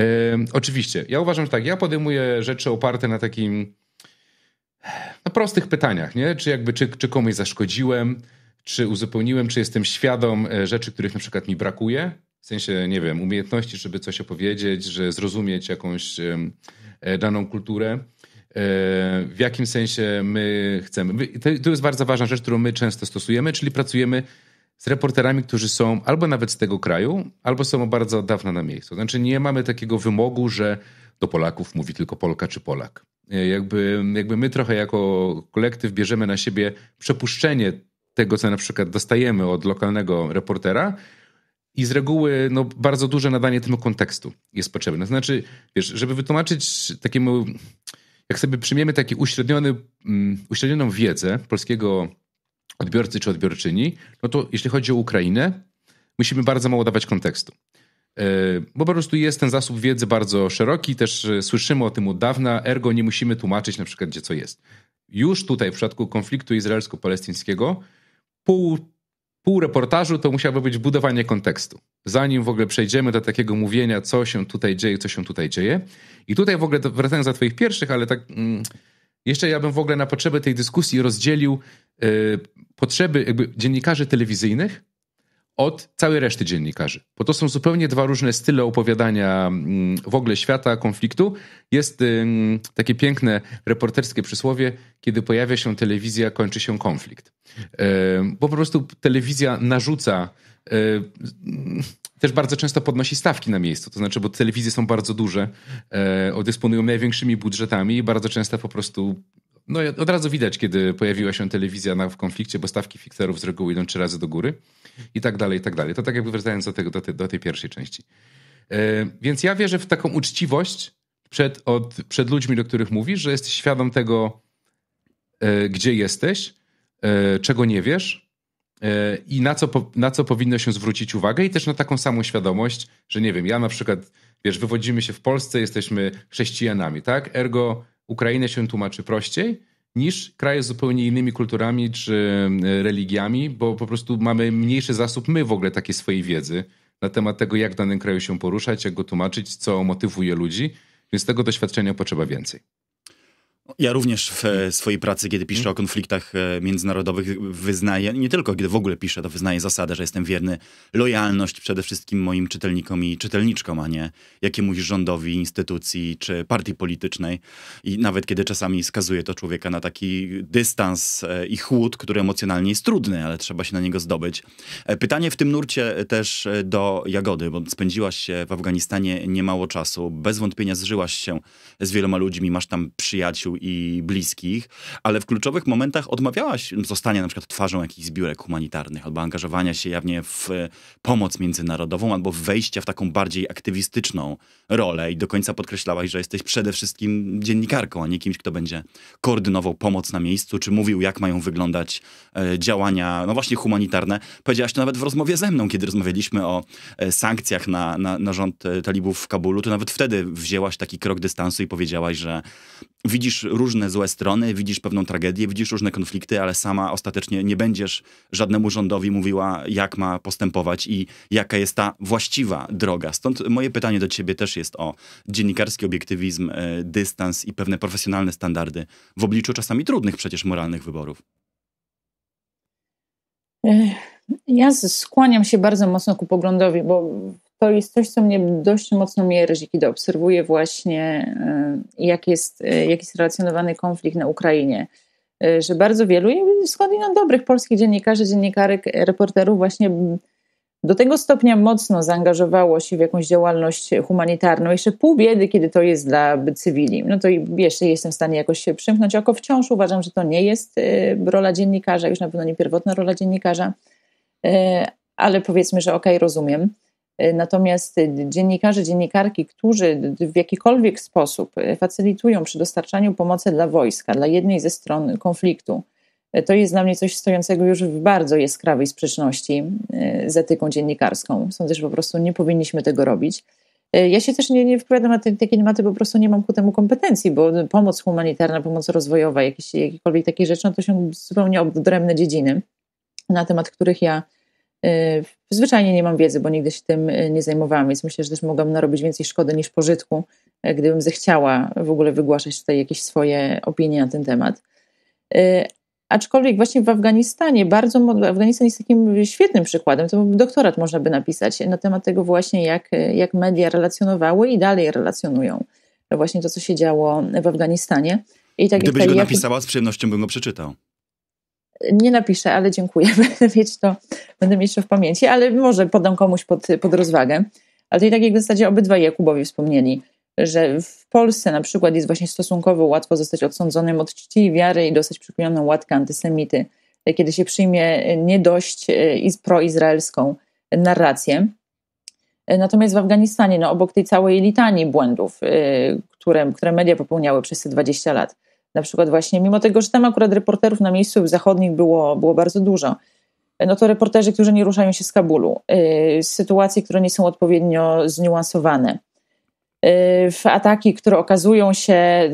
oczywiście, ja uważam, że tak, ja podejmuję rzeczy oparte na takim. na prostych pytaniach, nie? Czy jakby, czy, czy komuś zaszkodziłem, czy uzupełniłem, czy jestem świadom e, rzeczy, których na przykład mi brakuje, w sensie, nie wiem, umiejętności, żeby coś opowiedzieć, że zrozumieć jakąś e, daną kulturę. E, w jakim sensie my chcemy. To jest bardzo ważna rzecz, którą my często stosujemy, czyli pracujemy z reporterami, którzy są albo nawet z tego kraju, albo są bardzo od dawna na miejscu. Znaczy nie mamy takiego wymogu, że do Polaków mówi tylko Polka czy Polak. E, jakby, jakby my trochę jako kolektyw bierzemy na siebie przepuszczenie tego, co na przykład dostajemy od lokalnego reportera, i z reguły no, bardzo duże nadanie temu kontekstu jest potrzebne. Znaczy, wiesz, żeby wytłumaczyć takiemu, jak sobie przyjmiemy taki uśredniony, mm, uśrednioną wiedzę polskiego odbiorcy czy odbiorczyni, no to jeśli chodzi o Ukrainę, musimy bardzo mało dawać kontekstu. E, bo po prostu jest ten zasób wiedzy bardzo szeroki, też e, słyszymy o tym od dawna, ergo nie musimy tłumaczyć na przykład, gdzie co jest. Już tutaj w przypadku konfliktu izraelsko-palestyńskiego pół, pół reportażu to musiałoby być budowanie kontekstu. Zanim w ogóle przejdziemy do takiego mówienia, co się tutaj dzieje, co się tutaj dzieje. I tutaj w ogóle wracając do twoich pierwszych, ale tak... Mm, jeszcze ja bym w ogóle na potrzeby tej dyskusji rozdzielił e, potrzeby jakby dziennikarzy telewizyjnych od całej reszty dziennikarzy. Bo to są zupełnie dwa różne style opowiadania mm, w ogóle świata, konfliktu. Jest takie piękne reporterskie przysłowie, kiedy pojawia się telewizja, kończy się konflikt. E, bo po prostu telewizja narzuca e, też bardzo często podnosi stawki na miejscu. To znaczy, bo telewizje są bardzo duże, e, dysponują największymi budżetami i bardzo często po prostu. No, od razu widać, kiedy pojawiła się telewizja na, w konflikcie, bo stawki fikserów z reguły idą trzy razy do góry i tak dalej, i tak dalej. To tak jakby wracając do, tego, do, tej, do tej pierwszej części. E, więc ja wierzę w taką uczciwość przed, od, przed ludźmi, do których mówisz, że jesteś świadom tego, e, gdzie jesteś, e, czego nie wiesz, E, i na co, na co powinno się zwrócić uwagę i też na taką samą świadomość, że nie wiem, ja na przykład, wiesz, wywodzimy się w Polsce, jesteśmy chrześcijanami, tak? Ergo Ukrainę się tłumaczy prościej niż kraje z zupełnie innymi kulturami czy e, religiami, bo po prostu mamy mniejszy zasób my w ogóle takiej swojej wiedzy na temat tego, jak w danym kraju się poruszać, jak go tłumaczyć, co motywuje ludzi, więc tego doświadczenia potrzeba więcej. Ja również w e, swojej pracy, kiedy piszę o konfliktach e, międzynarodowych, wyznaję, nie tylko kiedy w ogóle piszę, to wyznaję zasadę, że jestem wierny lojalność przede wszystkim moim czytelnikom i czytelniczkom, a nie jakiemuś rządowi, instytucji czy partii politycznej. I nawet kiedy czasami skazuje to człowieka na taki dystans e, i chłód, który emocjonalnie jest trudny, ale trzeba się na niego zdobyć. Pytanie w tym nurcie też do Jagody, bo spędziłaś się w Afganistanie niemało czasu, bez wątpienia zżyłaś się z wieloma ludźmi, masz tam przyjaciół, i bliskich, ale w kluczowych momentach odmawiałaś zostania na przykład twarzą jakichś zbiórek humanitarnych albo angażowania się jawnie w e, pomoc międzynarodową albo wejścia w taką bardziej aktywistyczną rolę i do końca podkreślałaś, że jesteś przede wszystkim dziennikarką, a nie kimś, kto będzie koordynował pomoc na miejscu, czy mówił, jak mają wyglądać e, działania, no właśnie humanitarne. Powiedziałaś to nawet w rozmowie ze mną, kiedy rozmawialiśmy o e, sankcjach na, na, na rząd talibów w Kabulu, to nawet wtedy wzięłaś taki krok dystansu i powiedziałaś, że widzisz różne złe strony, widzisz pewną tragedię, widzisz różne konflikty, ale sama ostatecznie nie będziesz żadnemu rządowi mówiła, jak ma postępować i jaka jest ta właściwa droga. Stąd moje pytanie do ciebie też jest o dziennikarski obiektywizm, e, dystans i pewne profesjonalne standardy w obliczu czasami trudnych przecież moralnych wyborów. E, ja skłaniam się bardzo mocno ku poglądowi, bo to jest coś, co mnie dość mocno mierzy, kiedy obserwuję właśnie, e, jak jest, e, jak jest relacjonowany konflikt na Ukrainie. E, że bardzo wielu, skądinąd dobrych polskich dziennikarzy, dziennikarek, reporterów właśnie do tego stopnia mocno zaangażowało się w jakąś działalność humanitarną. Jeszcze pół biedy, kiedy to jest dla cywili. No to jeszcze jestem w stanie jakoś się przymknąć oko. Wciąż uważam, że to nie jest rola dziennikarza, już na pewno nie pierwotna rola dziennikarza. Ale powiedzmy, że okej, okay, rozumiem. Y, natomiast y, dziennikarze, dziennikarki, którzy w jakikolwiek sposób y, facylitują przy dostarczaniu pomocy dla wojska, dla jednej ze stron konfliktu, to jest dla mnie coś stojącego już w bardzo jaskrawej sprzeczności z etyką dziennikarską. Sądzę, że po prostu nie powinniśmy tego robić. Ja się też nie, nie na te, takie tematy, po prostu nie mam ku temu kompetencji, bo pomoc humanitarna, pomoc rozwojowa, jakieś, jakiekolwiek takie rzeczy, no to są zupełnie odrębne dziedziny, na temat których ja Y, zwyczajnie nie mam wiedzy, bo nigdy się tym y, nie zajmowałam, więc myślę, że też mogłam narobić więcej szkody niż pożytku, y, gdybym zechciała w ogóle wygłaszać tutaj jakieś swoje opinie na ten temat. Aczkolwiek właśnie w Afganistanie, bardzo Afganistan jest takim świetnym przykładem, to doktorat można by napisać na temat tego właśnie, jak, jak media relacjonowały i dalej relacjonują właśnie to, co się działo w Afganistanie. I tak Gdybyś tak, go napisała, z przyjemnością bym go przeczytał. Nie napiszę, ale dziękuję. [LAUGHS] Będę mieć to, będę mieć to w pamięci, ale może podam komuś pod, pod rozwagę. Ale to i tak jak w zasadzie obydwa Jakubowie wspomnieli, że w Polsce na przykład jest właśnie stosunkowo łatwo zostać odsądzonym od czci i wiary i dostać przyklejoną łatkę antysemity, kiedy się przyjmie nie dość e, proizraelską narrację. E, natomiast w Afganistanie, no, obok tej całej litanii błędów, e, które, które media popełniały przez te 20 lat, na przykład właśnie, mimo tego, że tam akurat reporterów na miejscu zachodnich było, było bardzo dużo, e, no to reporterzy, którzy nie ruszają się z Kabulu, e, sytuacje, które nie są odpowiednio zniuansowane, e, w ataki, które okazują się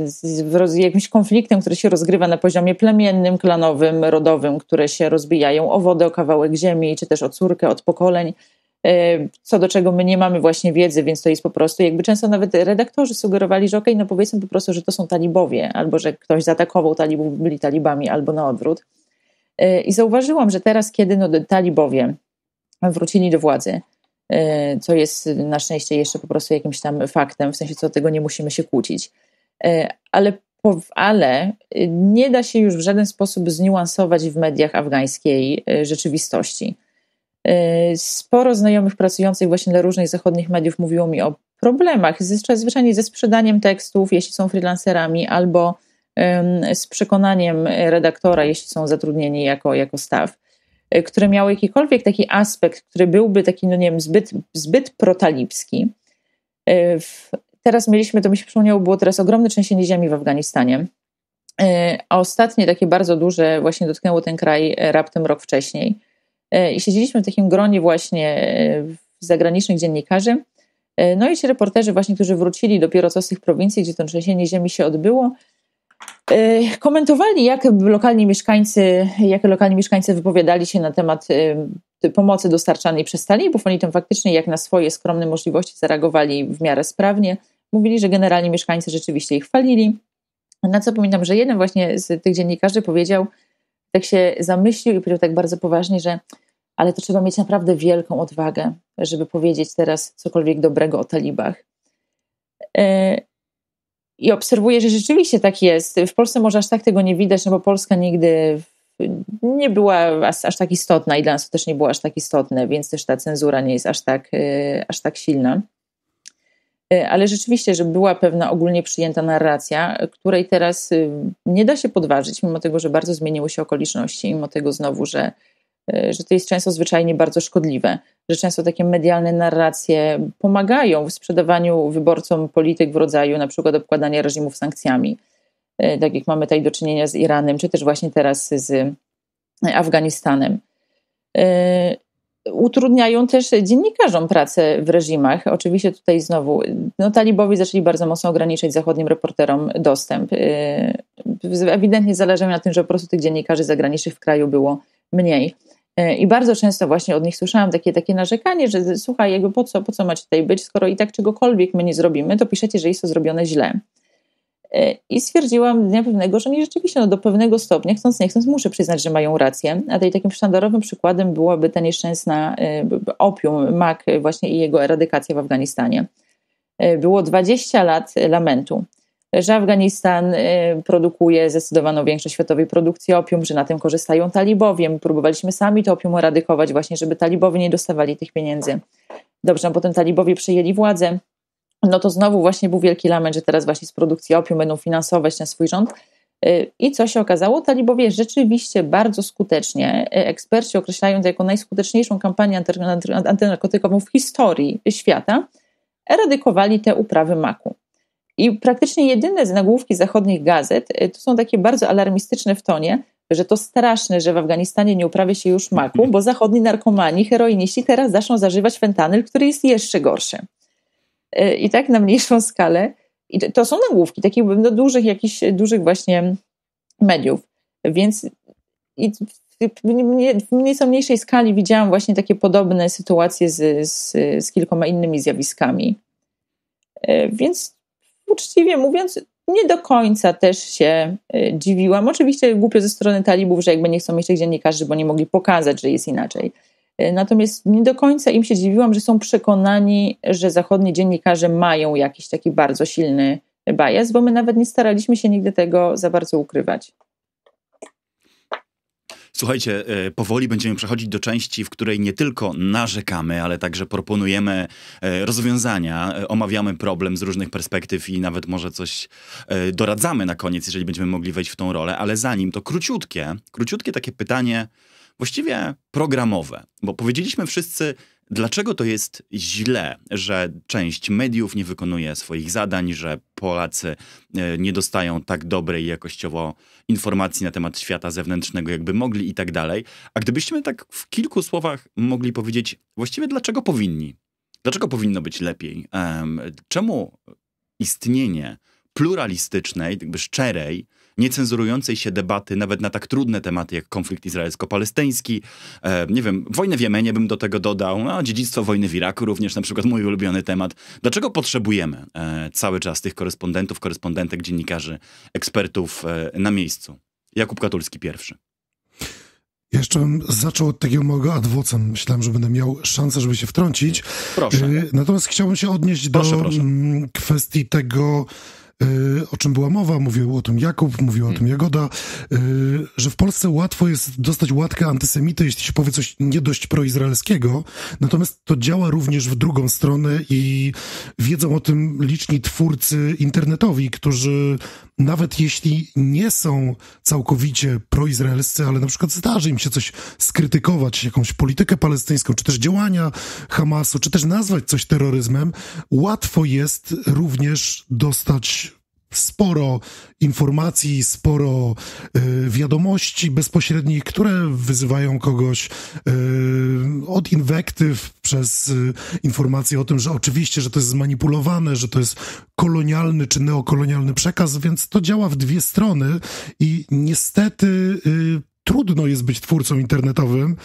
jakimś konfliktem, który się rozgrywa na poziomie plemiennym, klanowym, rodowym, które się rozbijają o wodę, o kawałek ziemi, czy też o córkę, od pokoleń. Y, co do czego my nie mamy właśnie wiedzy, więc to jest po prostu, jakby często nawet redaktorzy sugerowali, że okej, okay, no powiedzmy po prostu, że to są talibowie, albo że ktoś zaatakował talibów, byli talibami, albo na odwrót. Y, I zauważyłam, że teraz, kiedy no, talibowie wrócili do władzy, y, co jest na szczęście jeszcze po prostu jakimś tam faktem, w sensie co do tego nie musimy się kłócić, ale ale nie da się już w żaden sposób zniuansować w mediach afgańskiej rzeczywistości. Y, sporo znajomych pracujących właśnie dla różnych zachodnich mediów mówiło mi o problemach, zwyczajnie ze sprzedaniem tekstów, jeśli są freelancerami, albo z przekonaniem redaktora, jeśli są zatrudnieni jako, jako staw, y, które miały jakikolwiek taki aspekt, który byłby taki, no nie wiem, zbyt, zbyt protalipski. Y, teraz mieliśmy, to mi się przypomniało, było teraz ogromne trzęsienie ziemi w Afganistanie. A ostatnie takie bardzo duże właśnie dotknęło ten kraj raptem rok wcześniej. E, I siedzieliśmy w takim gronie właśnie e, zagranicznych dziennikarzy. E, no i ci reporterzy właśnie, którzy wrócili dopiero co z tych prowincji, gdzie to trzęsienie ziemi się odbyło, komentowali, jak lokalni mieszkańcy, jak lokalni mieszkańcy wypowiadali się na temat pomocy dostarczanej przez talibów. Oni tam faktycznie jak na swoje skromne możliwości zareagowali w miarę sprawnie. Mówili, że generalnie mieszkańcy rzeczywiście ich chwalili. Na co pamiętam, że jeden właśnie z tych dziennikarzy powiedział, tak się zamyślił i powiedział tak bardzo poważnie, że ale to trzeba mieć naprawdę wielką odwagę, żeby powiedzieć teraz cokolwiek dobrego o talibach. E, I obserwuję, że rzeczywiście tak jest. W Polsce może aż tak tego nie widać, no bo Polska nigdy nie była aż, aż tak istotna i dla nas to też nie było aż tak istotne, więc też ta cenzura nie jest aż tak, e, aż tak silna. E, ale rzeczywiście, że była pewna ogólnie przyjęta narracja, e, której teraz e, nie da się podważyć, mimo tego, że bardzo zmieniły się okoliczności, mimo tego znowu, że, że to jest często zwyczajnie bardzo szkodliwe, że często takie medialne narracje pomagają w sprzedawaniu wyborcom polityk w rodzaju na przykład obkładania reżimów sankcjami, tak jak mamy tutaj do czynienia z Iranem, czy też właśnie teraz z Afganistanem utrudniają też dziennikarzom pracę w reżimach. Oczywiście tutaj znowu, no, talibowie zaczęli bardzo mocno ograniczać zachodnim reporterom dostęp. Y, ewidentnie zależy mi na tym, że po prostu tych dziennikarzy zagranicznych w kraju było mniej. Y, I bardzo często właśnie od nich słyszałam takie, takie narzekanie, że słuchaj, jakby po co, po co macie tutaj być, skoro i tak czegokolwiek my nie zrobimy, to piszecie, że jest to zrobione źle. E, I stwierdziłam dnia pewnego, że oni rzeczywiście no, do pewnego stopnia, chcąc nie chcąc, muszę przyznać, że mają rację. A tej takim sztandarowym przykładem byłaby ta nieszczęsna e, opium, mak e, właśnie i jego eradykacja w Afganistanie. Było 20 lat lamentu, że Afganistan produkuje zdecydowaną większość światowej produkcji opium, że na tym korzystają talibowie. Próbowaliśmy sami to opium eradykować właśnie, żeby talibowie nie dostawali tych pieniędzy. Dobrze, a no, potem talibowie przejęli władzę no to znowu właśnie był wielki lament, że teraz właśnie z produkcji opium będą finansować na swój rząd. Y, I co się okazało? Talibowie rzeczywiście bardzo skutecznie, y, eksperci określają to jako najskuteczniejszą kampanię antynarkotykową w historii świata, eradykowali te uprawy maku. I praktycznie jedyne z nagłówki zachodnich gazet y, to są takie bardzo alarmistyczne w tonie, że to straszne, że w Afganistanie nie uprawia się już maku, bo zachodni narkomani, heroiniści teraz zaczną zażywać fentanyl, który jest jeszcze gorszy. E, i tak na mniejszą skalę. I to są nagłówki, takich no, dużych, jakichś dużych właśnie mediów. Więc i w nieco mniejszej skali widziałam właśnie takie podobne sytuacje z, z, z kilkoma innymi zjawiskami. E, więc uczciwie mówiąc, nie do końca też się e, dziwiłam. Oczywiście głupio ze strony talibów, że jakby nie chcą mieć tych dziennikarzy, bo nie mogli pokazać, że jest inaczej. Y, natomiast nie do końca im się dziwiłam, że są przekonani, że zachodni dziennikarze mają jakiś taki bardzo silny bias, bo my nawet nie staraliśmy się nigdy tego za bardzo ukrywać. Słuchajcie, y, powoli będziemy przechodzić do części, w której nie tylko narzekamy, ale także proponujemy y, rozwiązania, omawiamy problem z różnych perspektyw i nawet może coś doradzamy na koniec, jeżeli będziemy mogli wejść w tą rolę. Ale zanim to króciutkie, króciutkie takie pytanie właściwie programowe, bo powiedzieliśmy wszyscy, dlaczego to jest źle, że część mediów nie wykonuje swoich zadań, że Polacy e, nie dostają tak dobrej jakościowo informacji na temat świata zewnętrznego, jakby mogli i tak dalej. A gdybyśmy tak w kilku słowach mogli powiedzieć właściwie dlaczego powinni, dlaczego powinno być lepiej, czemu istnienie pluralistycznej, jakby szczerej, niecenzurującej się debaty nawet na tak trudne tematy jak konflikt izraelsko-palestyński, e, nie wiem, wojnę w Jemenie bym do tego dodał, no, dziedzictwo wojny w Iraku również na przykład mój ulubiony temat. Dlaczego potrzebujemy e, cały czas tych korespondentów, korespondentek, dziennikarzy, ekspertów e, na miejscu? Jakub Katulski pierwszy. Jeszcze bym zaczął od takiego mojego adwocem. Myślałem, że będę miał szansę, żeby się wtrącić. Proszę. E, natomiast chciałbym się odnieść proszę, do proszę. Mm, kwestii tego, E, o czym była mowa, mówił o tym Jakub, mówił o hmm. tym Jagoda, e, że w Polsce łatwo jest dostać łatkę antysemity, jeśli się powie coś nie dość proizraelskiego, natomiast to działa również w drugą stronę i wiedzą o tym liczni twórcy internetowi, którzy nawet jeśli nie są całkowicie proizraelscy, ale na przykład zdarzy im się coś skrytykować, jakąś politykę palestyńską, czy też działania Hamasu, czy też nazwać coś terroryzmem, łatwo jest również dostać sporo informacji, sporo e, wiadomości bezpośrednich, które wyzywają kogoś e, od inwektyw przez e, informacje o tym, że oczywiście, że to jest zmanipulowane, że to jest kolonialny czy neokolonialny przekaz, więc to działa w dwie strony i niestety trudno jest być twórcą internetowym,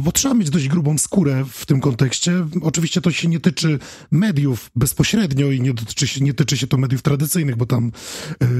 bo trzeba mieć dość grubą skórę w tym kontekście. Oczywiście to się nie tyczy mediów bezpośrednio i nie, dotyczy się, nie tyczy się to mediów tradycyjnych, bo tam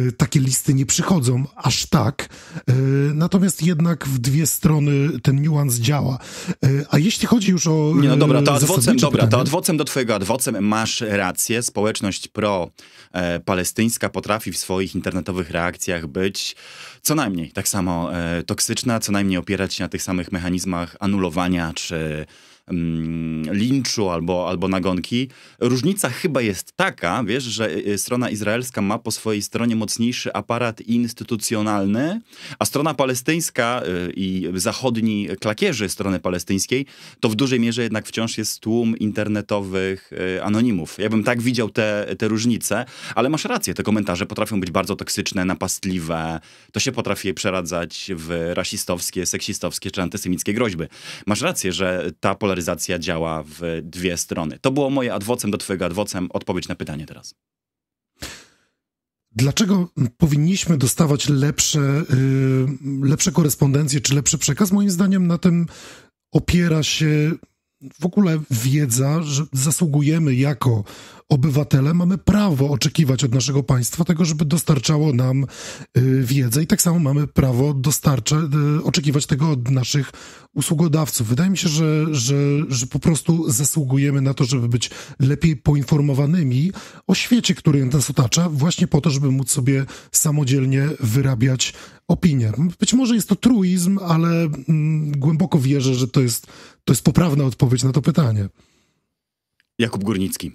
y, takie listy nie przychodzą aż tak. Y, natomiast jednak w dwie strony ten niuans działa. Y, a jeśli chodzi już o. Nie, no dobra, to adwocem, dobra, to adwocem do Twojego adwocem masz rację. Społeczność pro-palestyńska potrafi w swoich internetowych reakcjach być co najmniej tak samo e, toksyczna, co najmniej opierać się na tych samych mechanizmach anulowania czy Mm, linczu albo, albo nagonki. Różnica chyba jest taka, wiesz, że y, y, strona izraelska ma po swojej stronie mocniejszy aparat instytucjonalny, a strona palestyńska y, i zachodni klakierzy strony palestyńskiej to w dużej mierze jednak wciąż jest tłum internetowych anonimów. Ja bym tak widział te, te różnice, ale masz rację, te komentarze potrafią być bardzo toksyczne, napastliwe. To się potrafi przeradzać w rasistowskie, seksistowskie czy antysemickie groźby. Masz rację, że ta polaryzacja polaryzacja działa w dwie strony. To było moje adwocem do twojego adwocem odpowiedź na pytanie teraz. Dlaczego powinniśmy dostawać lepsze, yy, lepsze korespondencje czy lepszy przekaz? Moim zdaniem na tym opiera się w ogóle wiedza, że zasługujemy jako obywatele mamy prawo oczekiwać od naszego państwa tego, żeby dostarczało nam y, wiedzę i tak samo mamy prawo dostarcza, y, oczekiwać tego od naszych usługodawców. Wydaje mi się, że, że, że po prostu zasługujemy na to, żeby być lepiej poinformowanymi o świecie, który nas otacza, właśnie po to, żeby móc sobie samodzielnie wyrabiać opinię. Być może jest to truizm, ale mm, głęboko wierzę, że to jest, to jest poprawna odpowiedź na to pytanie. Jakub Górnicki.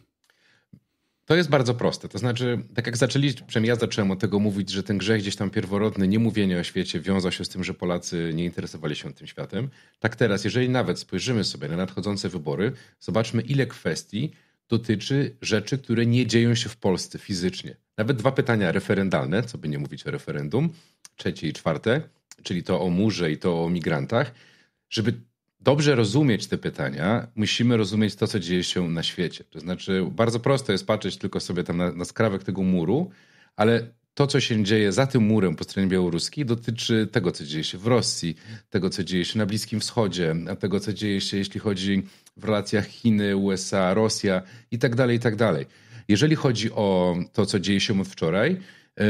To jest bardzo proste. To znaczy, tak jak zaczęliśmy, przynajmniej ja zacząłem od tego mówić, że ten grzech gdzieś tam pierworodny, nie mówienie o świecie wiązał się z tym, że Polacy nie interesowali się tym światem. Tak teraz, jeżeli nawet spojrzymy sobie na nadchodzące wybory, zobaczmy ile kwestii dotyczy rzeczy, które nie dzieją się w Polsce fizycznie. Nawet dwa pytania referendalne, co by nie mówić o referendum, trzecie i czwarte, czyli to o murze i to o migrantach, żeby dobrze rozumieć te pytania, musimy rozumieć to, co dzieje się na świecie. To znaczy, bardzo prosto jest patrzeć tylko sobie tam na, na skrawek tego muru, ale to, co się dzieje za tym murem po stronie białoruskiej, dotyczy tego, co dzieje się w Rosji, tego, co dzieje się na Bliskim Wschodzie, a tego, co dzieje się, jeśli chodzi w relacjach Chiny, USA, Rosja i tak dalej, i tak dalej. Jeżeli chodzi o to, co dzieje się od wczoraj, e,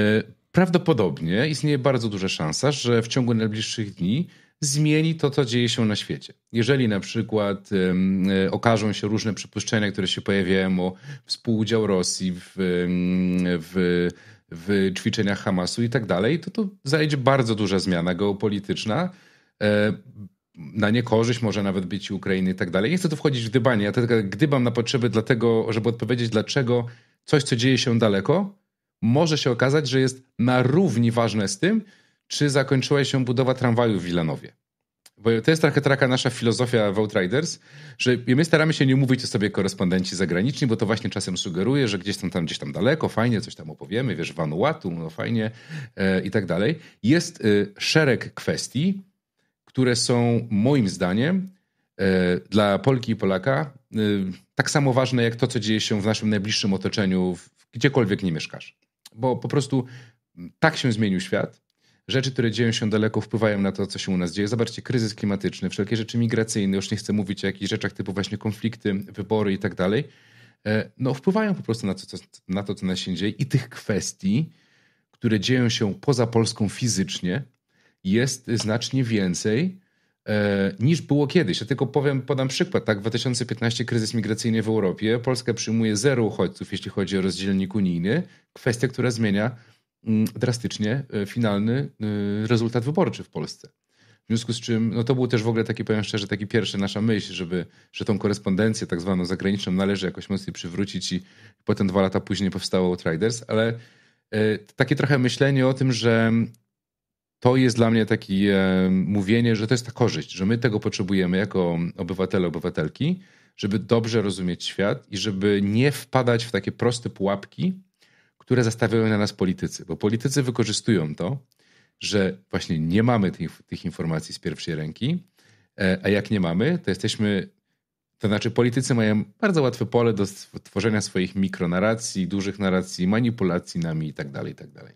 prawdopodobnie istnieje bardzo duża szansa, że w ciągu najbliższych dni zmieni to, co dzieje się na świecie. Jeżeli na przykład um, okażą się różne przypuszczenia, które się pojawiają o współudział Rosji w, w, w ćwiczeniach Hamasu i tak dalej, to to zajdzie bardzo duża zmiana geopolityczna. E, na niekorzyść może nawet być Ukrainy i tak dalej. Nie chcę tu wchodzić w dybanie, ja tylko tak gdybam na potrzeby dlatego, żeby odpowiedzieć, dlaczego coś, co dzieje się daleko, może się okazać, że jest na równi ważne z tym, czy zakończyła się budowa tramwaju w Wilanowie. Bo to jest trochę taka nasza filozofia w Outriders, że my staramy się nie mówić o sobie korespondenci zagraniczni, bo to właśnie czasem sugeruje, że gdzieś tam, tam gdzieś tam daleko, fajnie, coś tam opowiemy, wiesz, Vanuatu, no fajnie e, i tak dalej. Jest e, szereg kwestii, które są moim zdaniem e, dla Polki i Polaka e, tak samo ważne jak to, co dzieje się w naszym najbliższym otoczeniu, w, gdziekolwiek nie mieszkasz. Bo po prostu tak się zmienił świat, rzeczy, które dzieją się daleko, wpływają na to, co się u nas dzieje. Zobaczcie, kryzys klimatyczny, wszelkie rzeczy migracyjne, już nie chcę mówić o jakichś rzeczach typu właśnie konflikty, wybory i tak dalej. E, no, wpływają po prostu na to, co, na to, co nas się dzieje i tych kwestii, które dzieją się poza Polską fizycznie, jest znacznie więcej e, niż było kiedyś. Ja tylko powiem, podam przykład. Tak, 2015 kryzys migracyjny w Europie. Polska przyjmuje zero uchodźców, jeśli chodzi o rozdzielnik unijny. Kwestia, która zmienia Mm, drastycznie e, finalny e, rezultat wyborczy w Polsce. W związku z czym, no to był też w ogóle taki, powiem szczerze, taki pierwszy nasza myśl, żeby, że tą korespondencję tak zwaną zagraniczną należy jakoś mocniej przywrócić i potem dwa lata później powstało Outriders, ale e, takie trochę myślenie o tym, że to jest dla mnie takie mówienie, że to jest ta korzyść, że my tego potrzebujemy jako obywatele, obywatelki, żeby dobrze rozumieć świat i żeby nie wpadać w takie proste pułapki, które zastawiają na nas politycy, bo politycy wykorzystują to, że właśnie nie mamy tych, tych informacji z pierwszej ręki, e, a jak nie mamy, to jesteśmy to znaczy, politycy mają bardzo łatwe pole do tworzenia swoich mikronarracji, dużych narracji, manipulacji nami itd. Tak itd. Tak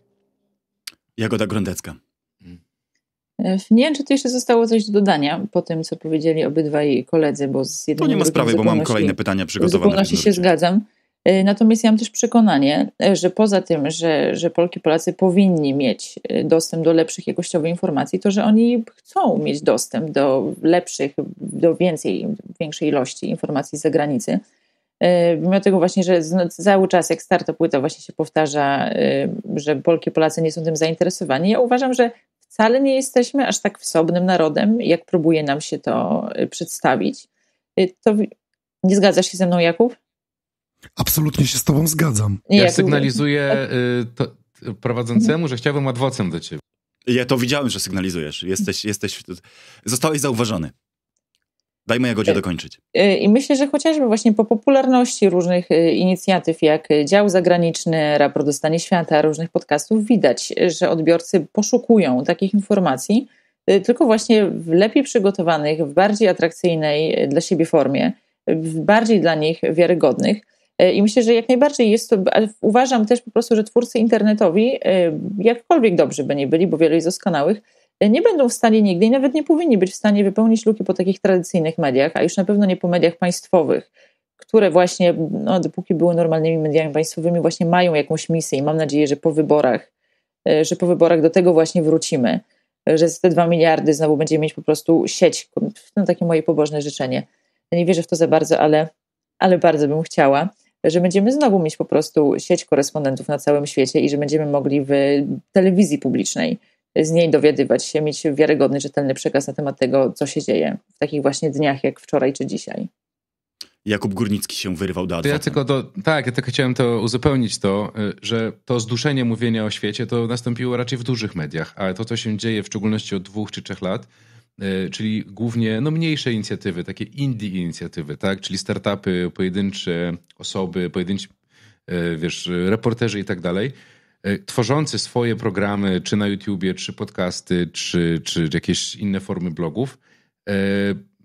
Jagoda Grądecka. E, nie wiem, czy tu jeszcze zostało coś do dodania po tym, co powiedzieli obydwaj koledzy, bo z jednym. To nie ma sprawy, bo mam kolejne pytania przygotowane. W się zgadzam. Y, natomiast ja mam też przekonanie, e, że poza tym, że, że Polki, Polacy powinni mieć y, dostęp do lepszych jakościowych informacji, to że oni chcą mieć dostęp do lepszych, do więcej, większej ilości informacji z zagranicy. Y, mimo tego właśnie, że cały czas jak starto płyta właśnie się powtarza, że Polki, Polacy nie są tym zainteresowani, ja uważam, że wcale nie jesteśmy aż tak wsobnym narodem, jak próbuje nam się to przedstawić. To nie zgadzasz się ze mną, Jakub? Absolutnie się z tobą zgadzam. Ja, sygnalizuję y, to, prowadzącemu, że chciałbym adwocem do ciebie. Ja to widziałem, że sygnalizujesz. Jesteś, jesteś, zostałeś zauważony. Dajmy Jagodzie y, dokończyć. Y, I myślę, że chociażby właśnie po popularności różnych inicjatyw, jak dział zagraniczny, raport o stanie świata, różnych podcastów, widać, że odbiorcy poszukują takich informacji, tylko właśnie w lepiej przygotowanych, w bardziej atrakcyjnej dla siebie formie, w bardziej dla nich wiarygodnych. E, I myślę, że jak najbardziej jest to, uważam też po prostu, że twórcy internetowi, e, jakkolwiek dobrzy by nie byli, bo wielu jest doskonałych, e, nie będą w stanie nigdy i nawet nie powinni być w stanie wypełnić luki po takich tradycyjnych mediach, a już na pewno nie po mediach państwowych, które właśnie, no, dopóki były normalnymi mediami państwowymi, właśnie mają jakąś misję i mam nadzieję, że po wyborach, że po wyborach do tego właśnie wrócimy, że z te dwa miliardy znowu będziemy mieć po prostu sieć, no takie moje pobożne życzenie. Ja nie wierzę w to za bardzo, ale, ale bardzo bym chciała że będziemy znowu mieć po prostu sieć korespondentów na całym świecie i że będziemy mogli w telewizji publicznej z niej dowiadywać się, mieć wiarygodny, rzetelny przekaz na temat tego, co się dzieje w takich właśnie dniach jak wczoraj czy dzisiaj. Jakub Górnicki się wyrwał do adwokat. Ja tylko to, tak, ja tylko chciałem to uzupełnić to, y, że to zduszenie mówienia o świecie to nastąpiło raczej w dużych mediach, a to, co się dzieje w szczególności od dwóch czy trzech lat, E, czyli głównie no, mniejsze inicjatywy, takie indie inicjatywy, tak? czyli startupy, pojedyncze osoby, pojedynci e, wiesz, reporterzy i tak dalej, e, tworzący swoje programy, czy na YouTubie, czy podcasty, czy, czy jakieś inne formy blogów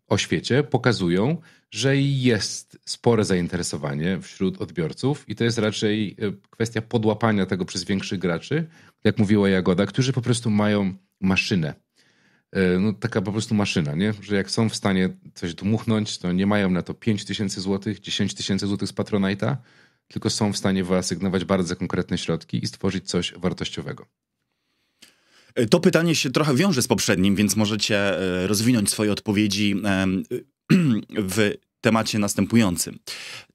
o świecie, pokazują, że jest spore zainteresowanie wśród odbiorców i to jest raczej kwestia podłapania tego przez większych graczy, jak mówiła Jagoda, którzy po prostu mają maszynę E, no, taka po prostu maszyna, nie? że jak są w stanie coś dmuchnąć, to nie mają na to 5 tysięcy złotych, 10 tysięcy złotych z Patronite'a, tylko są w stanie wyasygnować bardzo konkretne środki i stworzyć coś wartościowego. E, to pytanie się trochę wiąże z poprzednim, więc możecie e, rozwinąć swoje odpowiedzi [CLEARS THROAT] w temacie następującym.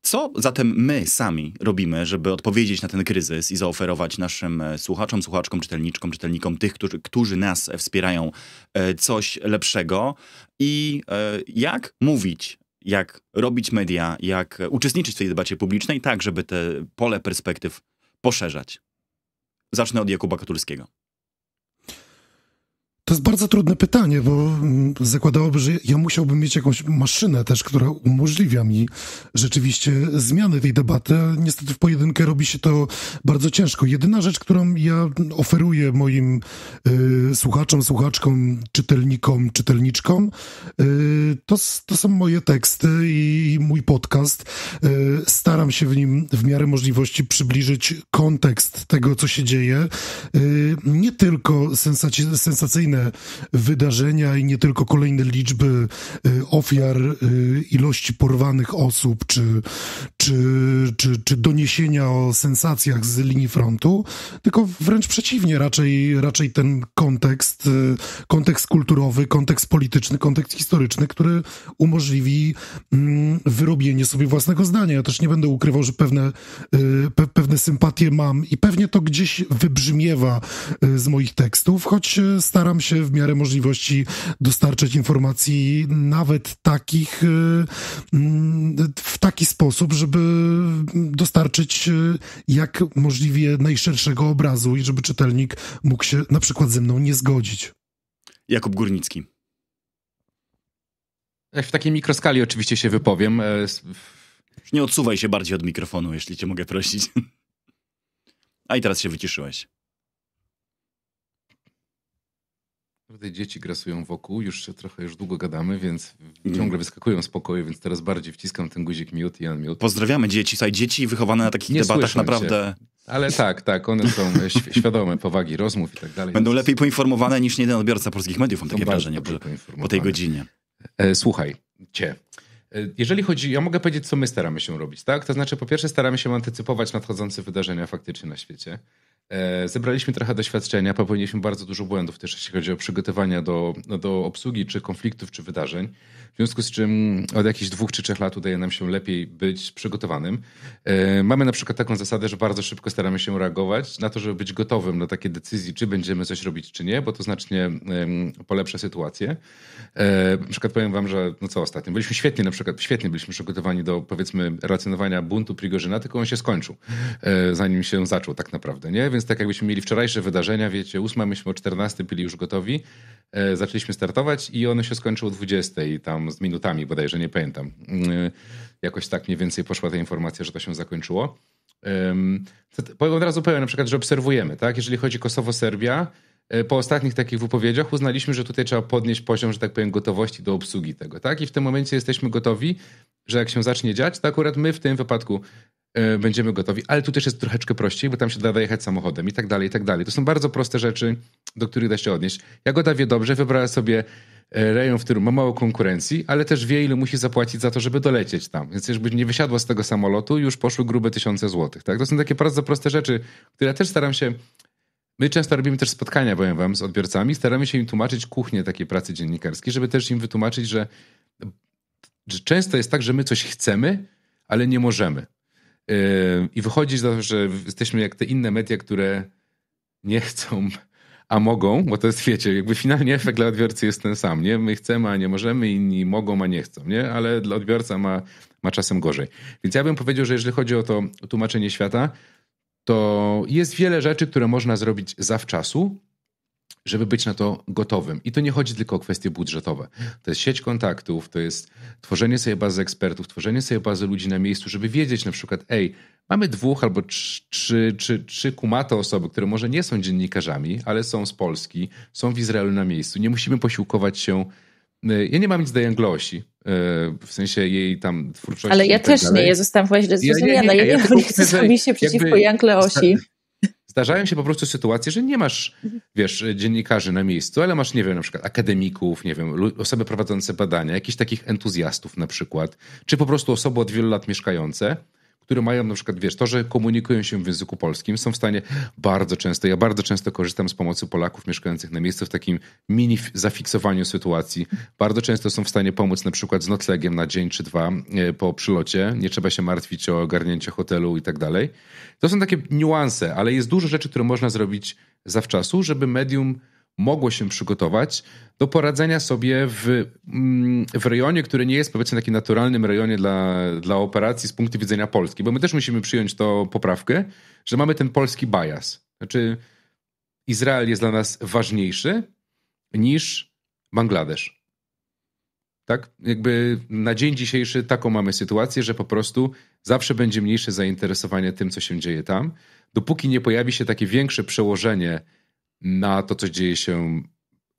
Co zatem my sami robimy, żeby odpowiedzieć na ten kryzys i zaoferować naszym e, słuchaczom, słuchaczkom, czytelniczkom, czytelnikom, tych, którzy, którzy nas e, wspierają, e, coś lepszego i jak mówić jak robić media, jak uczestniczyć w tej debacie publicznej, tak żeby te pole perspektyw poszerzać. Zacznę od Jakuba Katulskiego. To jest bardzo trudne pytanie, bo mm, zakładałoby, że ja musiałbym mieć jakąś maszynę też, która umożliwia mi rzeczywiście zmiany tej debaty. Niestety w pojedynkę robi się to bardzo ciężko. Jedyna rzecz, którą ja oferuję moim y, słuchaczom, słuchaczkom, czytelnikom, czytelniczkom, y, to, to są moje teksty i, mój podcast. Y, staram się w nim w miarę możliwości przybliżyć kontekst tego, co się dzieje. Y, nie tylko sensacyjne kolejne wydarzenia i nie tylko kolejne liczby y, ofiar, y, ilości porwanych osób, czy, czy, czy, czy doniesienia o sensacjach z linii frontu, tylko wręcz przeciwnie, raczej, raczej ten kontekst, y, kontekst kulturowy, kontekst polityczny, kontekst historyczny, który umożliwi mm, wyrobienie sobie własnego zdania. Ja też nie będę ukrywał, że pewne, pe, pewne sympatie mam i pewnie to gdzieś wybrzmiewa z moich tekstów, choć staram się się w miarę możliwości dostarczać informacji nawet takich y, mm, w taki sposób, żeby dostarczyć y, jak możliwie najszerszego obrazu i żeby czytelnik mógł się na przykład ze mną nie zgodzić. Jakub Górnicki. W takiej mikroskali oczywiście się wypowiem. E, nie odsuwaj się bardziej od mikrofonu, jeśli cię mogę prosić. [LAUGHS] A i teraz się wyciszyłeś. Tutaj dzieci grasują wokół, już się trochę już długo gadamy, więc mhm. ciągle wyskakują z pokoju, więc teraz bardziej wciskam ten guzik mute i unmute. Pozdrawiamy dzieci, słuchaj, dzieci wychowane na takich Nie debatach naprawdę... Ale tak, tak, one są e, [LAUGHS] świadome powagi rozmów i tak dalej. Będą lepiej poinformowane niż jeden odbiorca polskich mediów, mam takie wrażenie po, po tej godzinie. E, słuchaj, cię. E, jeżeli chodzi, ja mogę powiedzieć, co my staramy się robić, tak? To znaczy, po pierwsze, staramy się antycypować nadchodzące wydarzenia faktycznie na świecie. E, zebraliśmy trochę doświadczenia, popełniliśmy bardzo dużo błędów też, jeśli chodzi o przygotowania do, do obsługi, czy konfliktów, czy wydarzeń w związku z czym od jakichś dwóch czy trzech lat udaje nam się lepiej być przygotowanym. E, mamy na przykład taką zasadę, że bardzo szybko staramy się reagować na to, żeby być gotowym na takie decyzje, czy będziemy coś robić, czy nie, bo to znacznie polepsza sytuację. E, na przykład powiem wam, że no co ostatnio, byliśmy świetnie na przykład, świetnie byliśmy przygotowani do powiedzmy racjonowania buntu Prigorzyna, tylko on się skończył, e, zanim się zaczął tak naprawdę, nie? Więc tak jakbyśmy mieli wczorajsze wydarzenia, wiecie, ósma, myśmy o 14 byli już gotowi, zaczęliśmy startować i one się skończyły o 20 i tam tam z minutami bodajże, nie pamiętam. Y, jakoś tak mniej więcej poszła ta informacja, że to się zakończyło. Powiem od razu powiem na przykład, że obserwujemy, tak? Jeżeli chodzi Kosowo-Serbia, y, po ostatnich takich wypowiedziach uznaliśmy, że tutaj trzeba podnieść poziom, że tak powiem, gotowości do obsługi tego, tak? I w tym momencie jesteśmy gotowi, że jak się zacznie dziać, to akurat my w tym wypadku E, będziemy gotowi, ale tu też jest troszeczkę prościej, bo tam się da jechać samochodem i tak dalej, i tak dalej. To są bardzo proste rzeczy, do których da się odnieść. Jagoda wie dobrze, wybrała sobie e, rejon, w którym ma mało konkurencji, ale też wie, ile musi zapłacić za to, żeby dolecieć tam. Więc jeżeli nie wysiadła z tego samolotu, już poszły grube tysiące złotych. Tak? To są takie bardzo proste rzeczy, które ja też staram się... My często robimy też spotkania, powiem wam, z odbiorcami. Staramy się im tłumaczyć kuchnię takiej pracy dziennikarskiej, żeby też im wytłumaczyć, że, że często jest tak, że my coś chcemy, ale nie możemy. I wychodzi, z tego, że jesteśmy jak te inne media, które nie chcą, a mogą, bo to jest, wiecie, jakby finalnie efekt dla odbiorcy jest ten sam, nie? My chcemy, a nie możemy, inni mogą, a nie chcą, nie? Ale dla odbiorca ma, ma czasem gorzej. Więc ja bym powiedział, że jeżeli chodzi o to tłumaczenie świata, to jest wiele rzeczy, które można zrobić zawczasu, żeby być na to gotowym. I to nie chodzi tylko o kwestie budżetowe. To jest sieć kontaktów, to jest tworzenie sobie bazy ekspertów, tworzenie sobie bazy ludzi na miejscu, żeby wiedzieć na przykład, ej, mamy dwóch albo trzy, trzy, trzy kumate osoby, które może nie są dziennikarzami, ale są z Polski, są w Izraelu na miejscu. Nie musimy posiłkować się. E, ja nie mam nic do Janglosi, e, w sensie jej tam twórczości. Ale ja tak też nie, ja zostałam właśnie zrozumiana. Ja nie, nie, nie, ja ja nie się przeciwko Jangleosi zdarzają się po prostu sytuacje, że nie masz, mhm. wiesz, dziennikarzy na miejscu, ale masz, nie wiem, na przykład akademików, nie wiem, osoby prowadzące badania, jakichś takich entuzjastów na przykład, czy po prostu osoby od wielu lat mieszkające, które mają na przykład, wiesz, to, że komunikują się w języku polskim, są w stanie bardzo często, ja bardzo często korzystam z pomocy Polaków mieszkających na miejscu w takim mini zafiksowaniu sytuacji. Bardzo często są w stanie pomóc na przykład z noclegiem na dzień czy dwa e, po przylocie. Nie trzeba się martwić o ogarnięcie hotelu i tak dalej. To są takie niuanse, ale jest dużo rzeczy, które można zrobić zawczasu, żeby medium mogło się przygotować do poradzenia sobie w, mm, w rejonie, który nie jest powiedzmy takim naturalnym rejonie dla, dla operacji z punktu widzenia Polski, bo my też musimy przyjąć tą poprawkę, że mamy ten polski bias. Znaczy Izrael jest dla nas ważniejszy niż Bangladesz. Tak? Jakby na dzień dzisiejszy taką mamy sytuację, że po prostu zawsze będzie mniejsze zainteresowanie tym, co się dzieje tam, dopóki nie pojawi się takie większe przełożenie na to, co dzieje się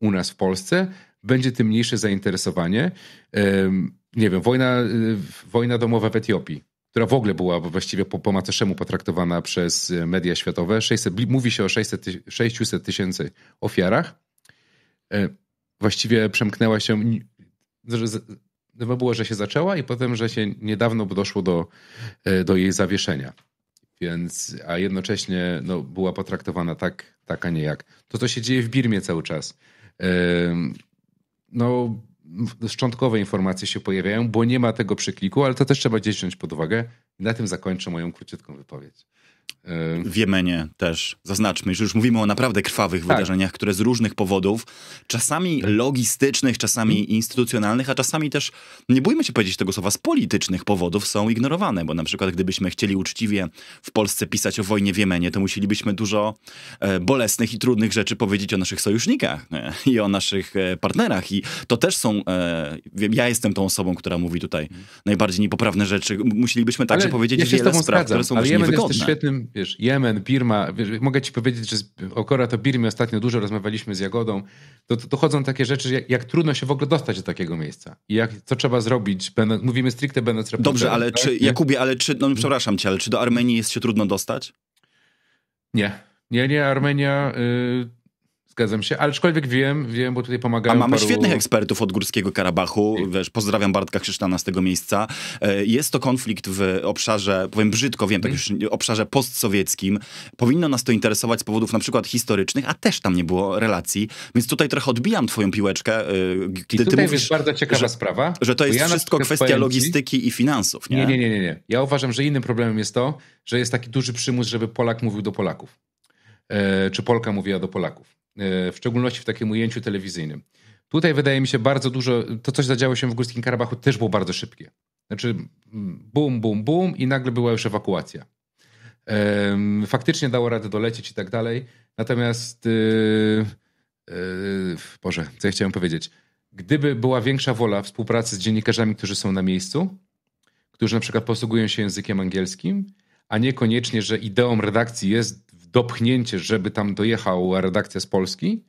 u nas w Polsce, będzie tym mniejsze zainteresowanie. Nie wiem, wojna, y, wojna domowa w Etiopii, która w ogóle była właściwie po, po macoszemu potraktowana przez media światowe. 600, mówi się o 600, 600 tysięcy ofiarach. E, właściwie przemknęła się Chyba było, że się zaczęła i potem, że się niedawno doszło do, e, do jej zawieszenia. Więc, a jednocześnie no, była potraktowana tak, tak, a nie jak. To, co się dzieje w Birmie cały czas. No, szczątkowe informacje się pojawiają, bo nie ma tego przykliku, ale to też trzeba gdzieś wziąć pod uwagę. na tym zakończę moją króciutką wypowiedź. Yy. w Jemenie też. Zaznaczmy, że już mówimy o naprawdę krwawych tak. wydarzeniach, które z różnych powodów, czasami tak. logistycznych, czasami mhm. instytucjonalnych, a czasami też, nie bójmy się powiedzieć tego słowa, z politycznych powodów są ignorowane, bo na przykład gdybyśmy chcieli uczciwie w Polsce pisać o wojnie w Jemenie, to musielibyśmy dużo e, bolesnych i trudnych rzeczy powiedzieć o naszych sojusznikach e, i o naszych e, partnerach i to też są, e, wiem, ja jestem tą osobą, która mówi tutaj mhm. najbardziej niepoprawne rzeczy. Musielibyśmy także Ale powiedzieć ja wiele spraw, zgadzam. które są Ale właśnie niewygodne. Jest też świetnym wiesz, Jemen, Birma, wiesz, mogę ci powiedzieć, że z Okora to Birmie ostatnio dużo rozmawialiśmy z Jagodą, to, to, to chodzą takie rzeczy, jak, jak, trudno się w ogóle dostać do takiego miejsca. I jak, co trzeba zrobić, mówimy stricte będąc reporterem. Dobrze, ale tak? czy, Jakubie, ale czy, no przepraszam cię, ale czy do Armenii jest się trudno dostać? Nie. Nie, nie, Armenia... Yy Zgadzam się, aczkolwiek wiem, wiem, bo tutaj pomagają. A mamy paru... świetnych ekspertów od Górskiego Karabachu. Wiesz, pozdrawiam Bartka Krzysztana z tego miejsca. E, jest to konflikt w obszarze, powiem brzydko, wiem, tak mhm. już obszarze postsowieckim. Powinno nas to interesować z powodów na przykład historycznych, a też tam nie było relacji. Więc tutaj trochę odbijam twoją piłeczkę, e, Gdy I tutaj ty mówisz, jest bardzo ciekawa że, sprawa. Że to jest ja wszystko kwestia pojęci... logistyki i finansów, nie? nie? Nie, nie, nie, Ja uważam, że innym problemem jest to, że jest taki duży przymus, żeby Polak mówił do Polaków. E, czy Polka mówiła do Polaków. E, w szczególności w takim ujęciu telewizyjnym. Tutaj wydaje mi się bardzo dużo, to coś zadziało się w Górskim Karabachu też było bardzo szybkie. Znaczy bum, bum, bum i nagle była już ewakuacja. Faktycznie dało radę dolecieć i tak dalej. Natomiast, yy, Boże, co ja chciałem powiedzieć? Gdyby była większa wola współpracy z dziennikarzami, którzy są na miejscu, którzy na przykład posługują się językiem angielskim, a niekoniecznie, że ideą redakcji jest dopchnięcie, żeby tam dojechał redakcja z Polski,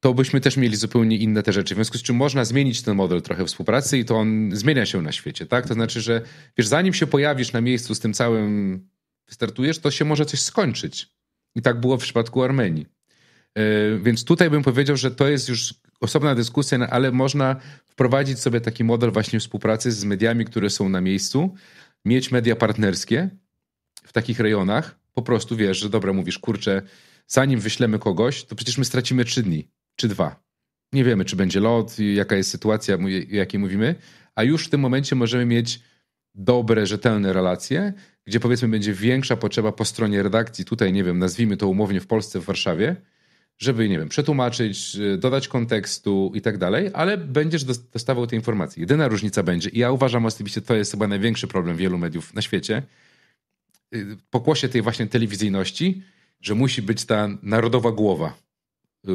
to byśmy też mieli zupełnie inne te rzeczy. W związku z czym można zmienić ten model trochę współpracy i to on zmienia się na świecie, tak? To znaczy, że wiesz, zanim się pojawisz na miejscu z tym całym, wystartujesz, to się może coś skończyć. I tak było w przypadku Armenii. E, więc tutaj bym powiedział, że to jest już osobna dyskusja, no, ale można wprowadzić sobie taki model właśnie współpracy z mediami, które są na miejscu, mieć media partnerskie w takich rejonach, po prostu wiesz, że dobra, mówisz, kurczę, zanim wyślemy kogoś, to przecież my stracimy trzy dni, czy dwa. Nie wiemy, czy będzie lot, jaka jest sytuacja, o jakiej mówimy, a już w tym momencie możemy mieć dobre, rzetelne relacje, gdzie powiedzmy będzie większa potrzeba po stronie redakcji, tutaj nie wiem, nazwijmy to umownie w Polsce, w Warszawie, żeby, nie wiem, przetłumaczyć, y, dodać kontekstu i tak dalej, ale będziesz dostawał te informacje. Jedyna różnica będzie, i ja uważam osobiście, to jest chyba największy problem wielu mediów na świecie, Y, pokłosie tej właśnie telewizyjności, że musi być ta narodowa głowa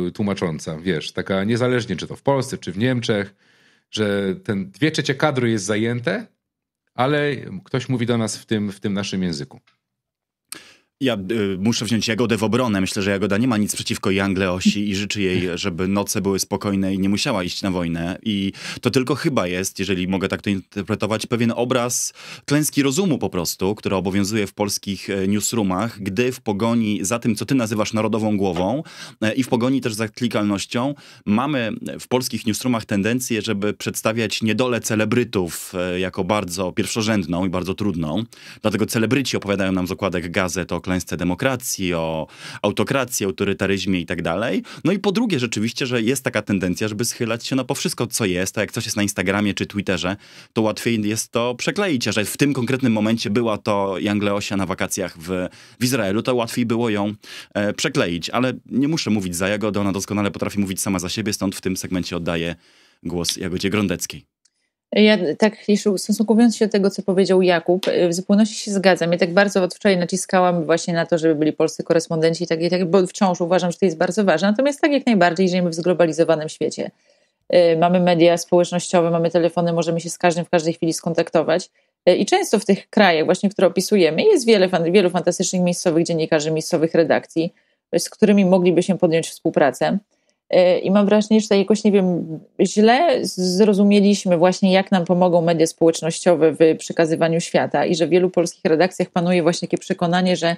y, tłumacząca, wiesz, taka niezależnie czy to w Polsce, czy w Niemczech, że ten dwie trzecie kadry jest zajęte, ale ktoś mówi do nas w tym, w tym naszym języku. Ja y, muszę wziąć Jagodę w obronę. Myślę, że Jagoda nie ma nic przeciwko Jangle i życzy jej, [LAUGHS] żeby noce były spokojne i nie musiała iść na wojnę. I to tylko chyba jest, jeżeli mogę tak to interpretować, pewien obraz klęski rozumu po prostu, która obowiązuje w polskich e, newsroomach, gdy w pogoni za tym, co ty nazywasz narodową głową e, i w pogoni też za klikalnością, mamy w polskich newsroomach tendencję, żeby przedstawiać niedolę celebrytów e, jako bardzo pierwszorzędną i bardzo trudną. Dlatego celebryci opowiadają nam z okładek gazet o klęsce demokracji, o autokracji, autorytaryzmie i tak dalej. No i po drugie rzeczywiście, że jest taka tendencja, żeby schylać się na po wszystko, co jest, a jak coś jest na Instagramie czy Twitterze, to łatwiej jest to przekleić, a że w tym konkretnym momencie była to Jangleosia na wakacjach w, w Izraelu, to łatwiej było ją e, przekleić. Ale nie muszę mówić za Jagodę, ona doskonale potrafi mówić sama za siebie, stąd w tym segmencie oddaję głos Jagodzie Grądeckiej. Ja tak, jeszcze ustosunkowując się do tego, co powiedział Jakub, y, w zupełności się zgadzam. Ja tak bardzo od wczoraj naciskałam właśnie na to, żeby byli polscy korespondenci i tak, i tak, bo wciąż uważam, że to jest bardzo ważne. Natomiast tak jak najbardziej żyjemy w zglobalizowanym świecie. Y, mamy media społecznościowe, mamy telefony, możemy się z każdym w każdej chwili skontaktować. Y, I często w tych krajach, właśnie które opisujemy, jest wiele, wielu fantastycznych miejscowych dziennikarzy, miejscowych redakcji, z którymi mogliby się podjąć współpracę. E, I mam wrażenie, że tutaj jakoś, nie wiem, źle zrozumieliśmy właśnie, jak nam pomogą media społecznościowe w przekazywaniu świata i że w wielu polskich redakcjach panuje właśnie takie przekonanie, że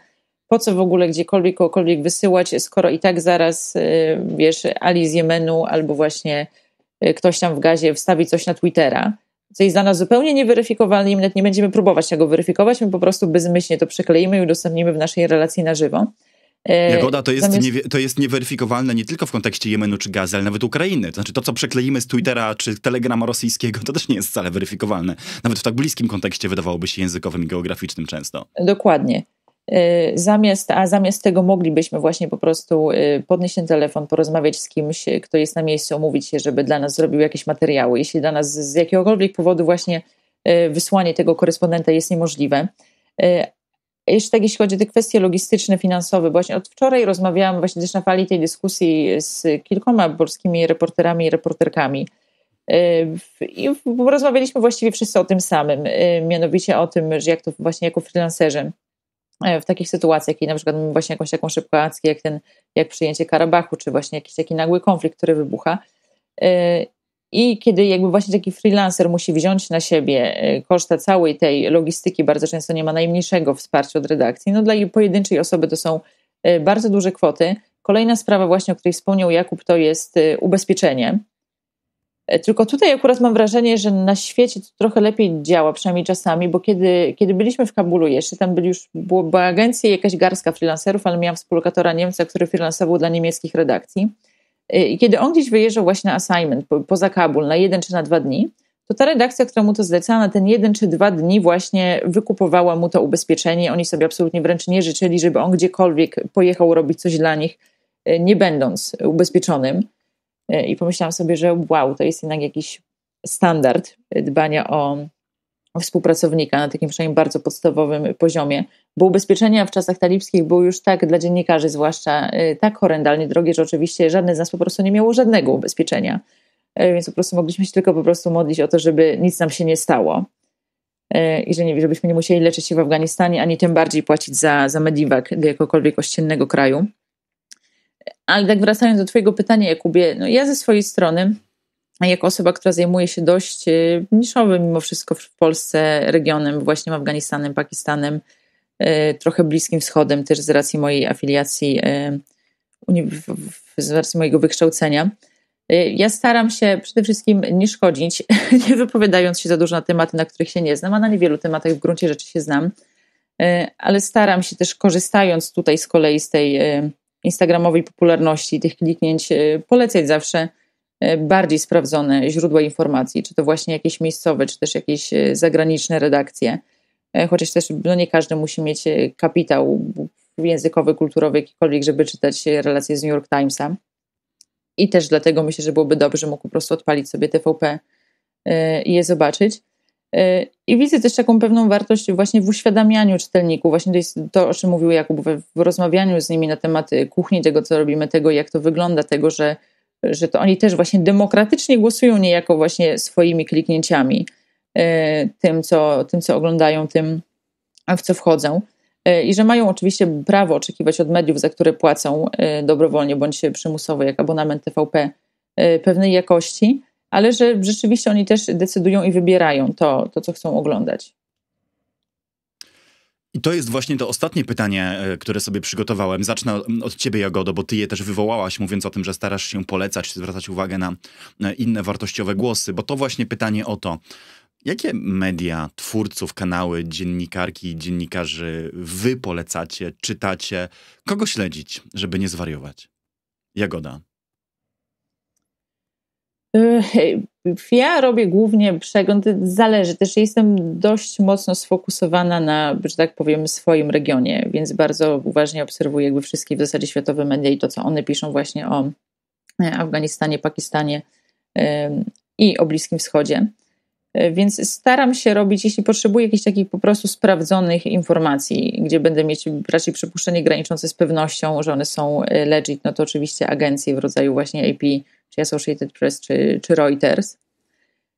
po co w ogóle gdziekolwiek, kogokolwiek wysyłać, skoro i tak zaraz, e, wiesz, Ali z Jemenu albo właśnie e, ktoś tam w gazie wstawi coś na Twittera, co jest dla nas zupełnie nieweryfikowane i my nawet nie będziemy próbować tego weryfikować, my po prostu bezmyślnie to przekleimy i udostępnimy w naszej relacji na żywo. E, Jagoda to jest, Zamiast... nie, to jest nieweryfikowalne nie tylko w kontekście Jemenu czy Gazy, ale nawet Ukrainy. To znaczy to, co przekleimy z Twittera czy Telegrama rosyjskiego, to też nie jest wcale weryfikowalne. Nawet w tak bliskim kontekście wydawałoby się językowym i geograficznym często. Dokładnie. E, zamiast, a zamiast tego moglibyśmy właśnie po prostu e, podnieść ten telefon, porozmawiać z kimś, kto jest na miejscu, omówić się, żeby dla nas zrobił jakieś materiały. Jeśli dla nas z jakiegokolwiek powodu właśnie wysłanie tego korespondenta jest niemożliwe, jeszcze tak, jeśli chodzi o te kwestie logistyczne, finansowe, właśnie od wczoraj rozmawiałam właśnie też na fali tej dyskusji z kilkoma polskimi reporterami i reporterkami. Yy, I rozmawialiśmy właściwie wszyscy o tym samym, yy, mianowicie o tym, że jak to właśnie jako freelancerzy yy, w takich sytuacjach, jak na przykład właśnie jakąś taką szybką akcję, jak, ten, jak przyjęcie Karabachu, czy właśnie jakiś taki nagły konflikt, który wybucha, i kiedy jakby właśnie taki freelancer musi wziąć na siebie e, koszta całej tej logistyki, bardzo często nie ma najmniejszego wsparcia od redakcji, no dla pojedynczej osoby to są e, bardzo duże kwoty. Kolejna sprawa właśnie, o której wspomniał Jakub, to jest e, ubezpieczenie. Tylko tutaj akurat mam wrażenie, że na świecie to trochę lepiej działa, przynajmniej czasami, bo kiedy, kiedy byliśmy w Kabulu jeszcze, tam byli już, była, była agencja i jakaś garstka freelancerów, ale miałam współlokatora Niemca, który freelansował dla niemieckich redakcji. Y, I kiedy on gdzieś wyjeżdżał właśnie na assignment poza Kabul na jeden czy na dwa dni, to ta redakcja, która mu to zlecała, na ten jeden czy dwa dni właśnie wykupowała mu to ubezpieczenie. Oni sobie absolutnie wręcz nie życzyli, żeby on gdziekolwiek pojechał robić coś dla nich, y, nie będąc ubezpieczonym. Y, I pomyślałam sobie, że wow, to jest jednak jakiś standard dbania o współpracownika na takim przynajmniej bardzo podstawowym poziomie, bo ubezpieczenia w czasach talibskich były już tak dla dziennikarzy zwłaszcza y, tak horrendalnie drogie, że oczywiście żadne z nas po prostu nie miało żadnego ubezpieczenia. Y, więc po prostu mogliśmy się tylko po prostu modlić o to, żeby nic nam się nie stało y, i że nie, żebyśmy nie musieli leczyć się w Afganistanie, ani tym bardziej płacić za, za mediwak do jakiegokolwiek ościennego kraju. Ale tak wracając do Twojego pytania, Jakubie, no ja ze swojej strony jako osoba, która zajmuje się dość y, niszowym mimo wszystko w Polsce regionem, właśnie Afganistanem, Pakistanem, y, trochę Bliskim Wschodem, też z racji mojej afiliacji, y, z racji mojego wykształcenia. Ja staram się przede wszystkim nie szkodzić, [LAUGHS] nie wypowiadając się za dużo na tematy, na których się nie znam, a na niewielu tematach w gruncie rzeczy się znam, ale staram się też korzystając tutaj z kolei z tej instagramowej popularności, tych kliknięć, polecać zawsze E, bardziej sprawdzone źródła informacji, czy to właśnie jakieś miejscowe, czy też jakieś e, zagraniczne redakcje. E, chociaż też no nie każdy musi mieć kapitał językowy, kulturowy, jakikolwiek, żeby czytać relacje z New York Timesa. I też dlatego myślę, że byłoby dobrze, mógł po prostu odpalić sobie TVP i je zobaczyć. I widzę też taką pewną wartość właśnie w uświadamianiu czytelników, właśnie to jest to, o czym mówił Jakub, w rozmawianiu z nimi na temat kuchni, tego co robimy, tego jak to wygląda, tego, że że to oni też właśnie demokratycznie głosują niejako właśnie swoimi kliknięciami, e, tym co, tym, co oglądają, tym w co wchodzą. E, I że mają oczywiście prawo oczekiwać od mediów, za które płacą e, dobrowolnie bądź przymusowo, jak abonament TVP, pewnej jakości, ale że rzeczywiście oni też decydują i wybierają to, to co chcą oglądać. I to jest właśnie to ostatnie pytanie, e, które sobie przygotowałem. Zacznę mm, od ciebie, Jagodo, bo ty je też wywołałaś, mówiąc o tym, że starasz się polecać, zwracać uwagę na inne wartościowe głosy, bo to właśnie pytanie o to, jakie media, twórców, kanały, dziennikarki i dziennikarzy wy polecacie, czytacie, kogo śledzić, żeby nie zwariować? Jagoda. Yy, ja robię głównie przegląd, zależy też. Jestem dość mocno sfokusowana na, że tak powiem, swoim regionie, więc bardzo uważnie obserwuję jakby wszystkie w zasadzie światowe media i to, co one piszą właśnie o e, Afganistanie, Pakistanie yy, i o Bliskim Wschodzie. E, więc staram się robić, jeśli potrzebuję jakichś takich po prostu sprawdzonych informacji, gdzie będę mieć raczej przypuszczenie graniczące z pewnością, że one są e, legit, no to oczywiście agencje w rodzaju właśnie AP czy Associated Press, czy, czy Reuters.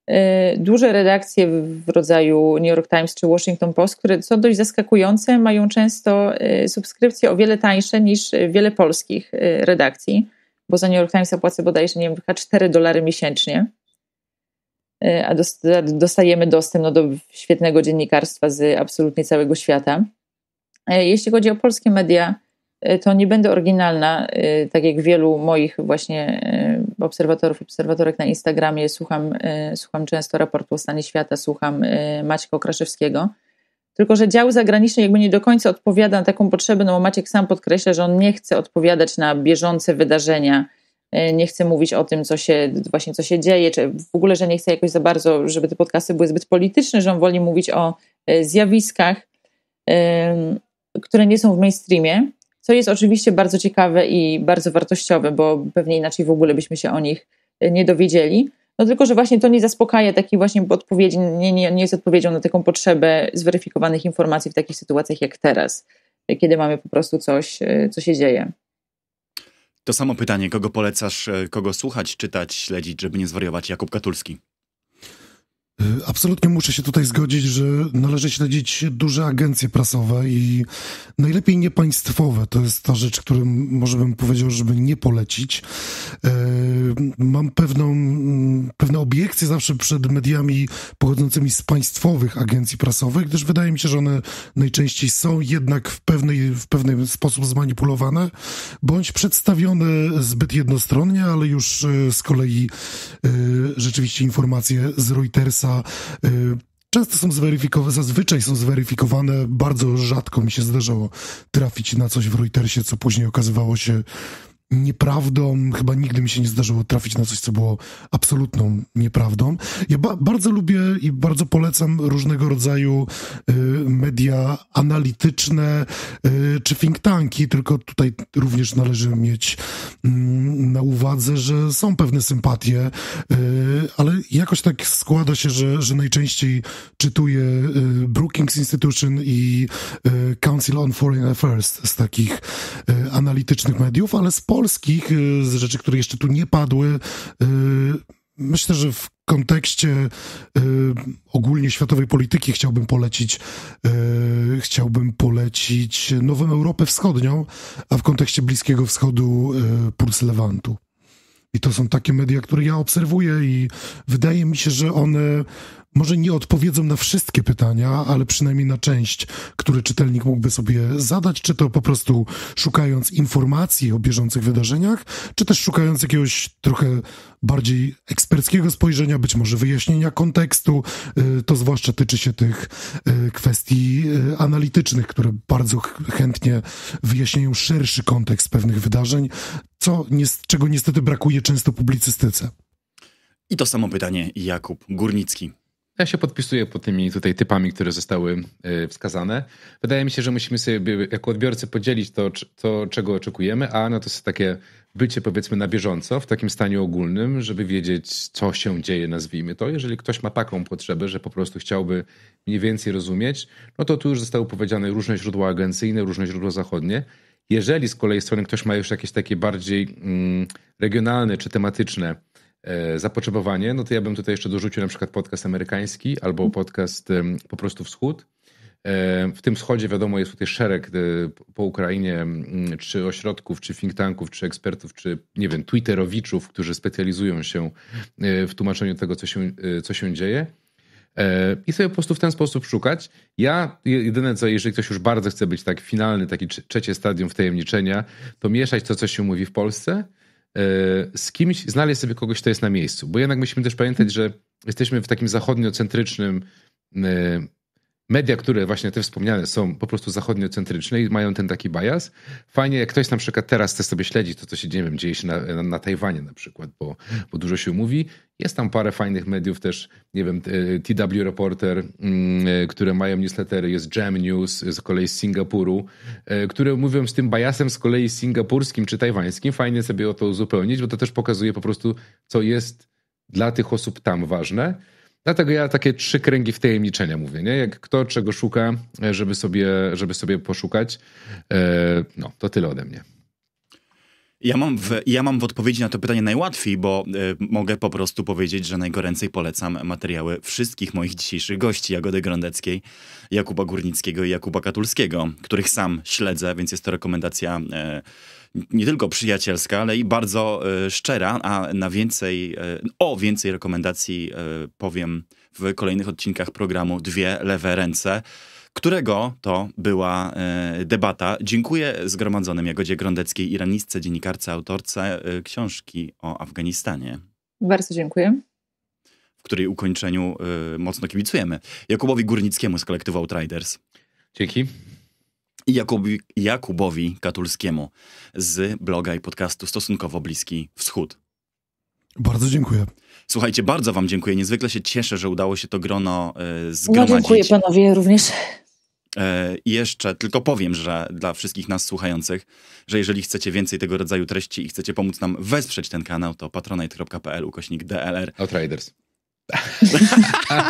E, duże redakcje w rodzaju New York Times czy Washington Post, które są dość zaskakujące, mają często e, subskrypcje o wiele tańsze niż wiele polskich e, redakcji, bo za New York Times płacę bodajże, nie wiem, chyba 4 dolary miesięcznie a dostajemy dostęp no, do świetnego dziennikarstwa z absolutnie całego świata. Jeśli chodzi o polskie media, to nie będę oryginalna, tak jak wielu moich właśnie obserwatorów i obserwatorek na Instagramie, słucham, y, słucham często raportu o stanie świata, słucham y, Maćka Okraszewskiego. Tylko, że dział zagraniczny jakby nie do końca odpowiada na taką potrzebę, no bo Maciek sam podkreśla, że on nie chce odpowiadać na bieżące wydarzenia, y, nie chce mówić o tym, co się właśnie co się dzieje, czy w ogóle, że nie chce jakoś za bardzo, żeby te podcasty były zbyt polityczne, że on woli mówić o zjawiskach, które nie są w mainstreamie co jest oczywiście bardzo ciekawe i bardzo wartościowe, bo pewnie inaczej w ogóle byśmy się o nich e, nie dowiedzieli. No tylko, że właśnie to nie zaspokaja takiej właśnie odpowiedzi, nie, nie, nie jest odpowiedzią na taką potrzebę zweryfikowanych informacji w takich sytuacjach jak teraz, e, kiedy mamy po prostu coś, e, co się dzieje. To samo pytanie, kogo polecasz, kogo słuchać, czytać, śledzić, żeby nie zwariować? Jakub Katulski. Y, absolutnie muszę się tutaj zgodzić, że należy śledzić duże agencje prasowe i najlepiej niepaństwowe. To jest ta rzecz, którą może bym powiedział, żeby nie polecić. Y, mam pewną, mm, pewne obiekcje zawsze przed mediami pochodzącymi z państwowych agencji prasowych, gdyż wydaje mi się, że one najczęściej są jednak w, pewny w pewien sposób zmanipulowane, bądź przedstawione zbyt jednostronnie, ale już y, z kolei rzeczywiście informacje z Reutersa Y, często są zweryfikowane, zazwyczaj są zweryfikowane, bardzo rzadko mi się zdarzało trafić na coś w Reutersie, co później okazywało się nieprawdą. Chyba nigdy mi się nie zdarzyło trafić na coś, co było absolutną nieprawdą. Ja ba bardzo lubię i bardzo polecam różnego rodzaju y, media analityczne y, czy think tanki, tylko tutaj również należy mieć y, na uwadze, że są pewne sympatie, y, ale jakoś tak składa się, że, że najczęściej czytuję y, Brookings Institution i y, Council on Foreign Affairs z takich analitycznych mediów, ale sporo polskich, y, z rzeczy, które jeszcze tu nie padły. Y, myślę, że w kontekście y, ogólnie światowej polityki chciałbym polecić, chciałbym polecić Nową Europę Wschodnią, a w kontekście Bliskiego Wschodu Puls Lewantu. I to są takie media, które ja obserwuję i wydaje mi się, że one może nie odpowiedzą na wszystkie pytania, ale przynajmniej na część, które czytelnik mógłby sobie zadać, czy to po prostu szukając informacji o bieżących wydarzeniach, czy też szukając jakiegoś trochę bardziej eksperckiego spojrzenia, być może wyjaśnienia kontekstu. Y, to zwłaszcza tyczy się tych y, kwestii y, analitycznych, które bardzo chętnie wyjaśniają szerszy kontekst pewnych wydarzeń, co, czego niestety brakuje często publicystyce. I to samo pytanie Jakub Górnicki. Ja się podpisuję pod tymi tutaj typami, które zostały y, wskazane. Wydaje mi się, że musimy sobie jako odbiorcy podzielić to, to czego oczekujemy, a no to jest takie bycie powiedzmy na bieżąco, w takim stanie ogólnym, żeby wiedzieć, co się dzieje, nazwijmy to. Jeżeli ktoś ma taką potrzebę, że po prostu chciałby mniej więcej rozumieć, no to tu już zostały powiedziane różne źródła agencyjne, różne źródła zachodnie. Jeżeli z kolei strony ktoś ma już jakieś takie bardziej mm, regionalne czy tematyczne E, zapotrzebowanie, no to ja bym tutaj jeszcze dorzucił na przykład podcast amerykański albo mhm. podcast po prostu wschód. E, w tym wschodzie, wiadomo, jest tutaj szereg e, po Ukrainie, czy ośrodków, czy think tanków, czy ekspertów, czy nie wiem, Twitterowiczów, którzy specjalizują się w tłumaczeniu tego, co się, co się dzieje. I sobie po prostu w ten sposób szukać. Ja jedyne co, jeżeli ktoś już bardzo chce być tak finalny, taki trzecie stadium wtajemniczenia, to mieszać to, co się mówi w Polsce E, z kimś, znaleźć sobie kogoś, kto jest na miejscu. Bo jednak musimy też pamiętać, że jesteśmy w takim zachodniocentrycznym e, media, które właśnie te wspomniane są po prostu zachodniocentryczne i mają ten taki bias. Fajnie, jak ktoś na przykład teraz chce sobie śledzić to, co się nie wiem, dzieje się na, na, na Tajwanie na przykład, bo, bo dużo się mówi. Jest tam parę fajnych mediów też, nie wiem, TW e, Reporter, mm, e, które mają newslettery, jest Jam News z kolei z Singapuru, e, które mówią z tym biasem z kolei singapurskim czy tajwańskim. Fajnie sobie o to uzupełnić, bo to też pokazuje po prostu, co jest dla tych osób tam ważne. Dlatego ja takie trzy kręgi wtajemniczenia mówię, nie? Jak kto czego szuka, e, żeby sobie, żeby sobie poszukać. E, no, to tyle ode mnie. Ja mam, w, ja mam w odpowiedzi na to pytanie najłatwiej, bo y, mogę po prostu powiedzieć, że najgoręcej polecam materiały wszystkich moich dzisiejszych gości: Jagody Grondeckiej, Jakuba Górnickiego i Jakuba Katulskiego, których sam śledzę, więc jest to rekomendacja. Y, nie tylko przyjacielska, ale i bardzo e, szczera, a na więcej, e, o więcej rekomendacji e, powiem w kolejnych odcinkach programu Dwie lewe ręce którego to była debata. Dziękuję zgromadzonym Jagodzie Grondeckiej, iranistce, dziennikarce, autorce książki o Afganistanie. Bardzo dziękuję. W której ukończeniu mocno kibicujemy. Jakubowi Górnickiemu z kolektywu Outriders. Dzięki. Jakubowi Katulskiemu z bloga i podcastu Stosunkowo Bliski Wschód. Bardzo dziękuję. Słuchajcie, bardzo Wam dziękuję. Niezwykle się cieszę, że udało się to grono y, zgromadzić. No dziękuję panowie również. E, I jeszcze tylko powiem, że dla wszystkich nas słuchających, że jeżeli chcecie więcej tego rodzaju treści i chcecie pomóc nam wesprzeć ten kanał, to patronite.pl ukośnik DLR. Outriders. [LAUGHS]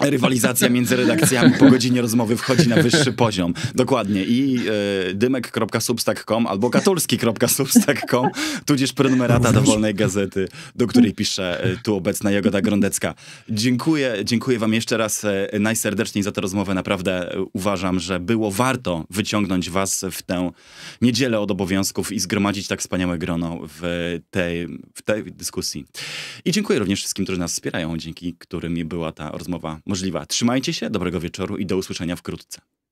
Rywalizacja między redakcjami po godzinie rozmowy wchodzi na wyższy poziom. Dokładnie. I y, e, dymek.substack.com albo katulski.substack.com, tudzież prenumerata dowolnej gazety, do której pisze e, tu obecna Jagoda Grondecka. Dziękuję, dziękuję wam jeszcze raz e, najserdeczniej za tę rozmowę. Naprawdę uważam, że było warto wyciągnąć was w tę niedzielę od obowiązków i zgromadzić tak wspaniałe grono w tej, w tej dyskusji. I dziękuję również wszystkim, którzy nas wspierają, dzięki którym była ta rozmowa możliwa. Trzymajcie się, dobrego wieczoru i do usłyszenia wkrótce.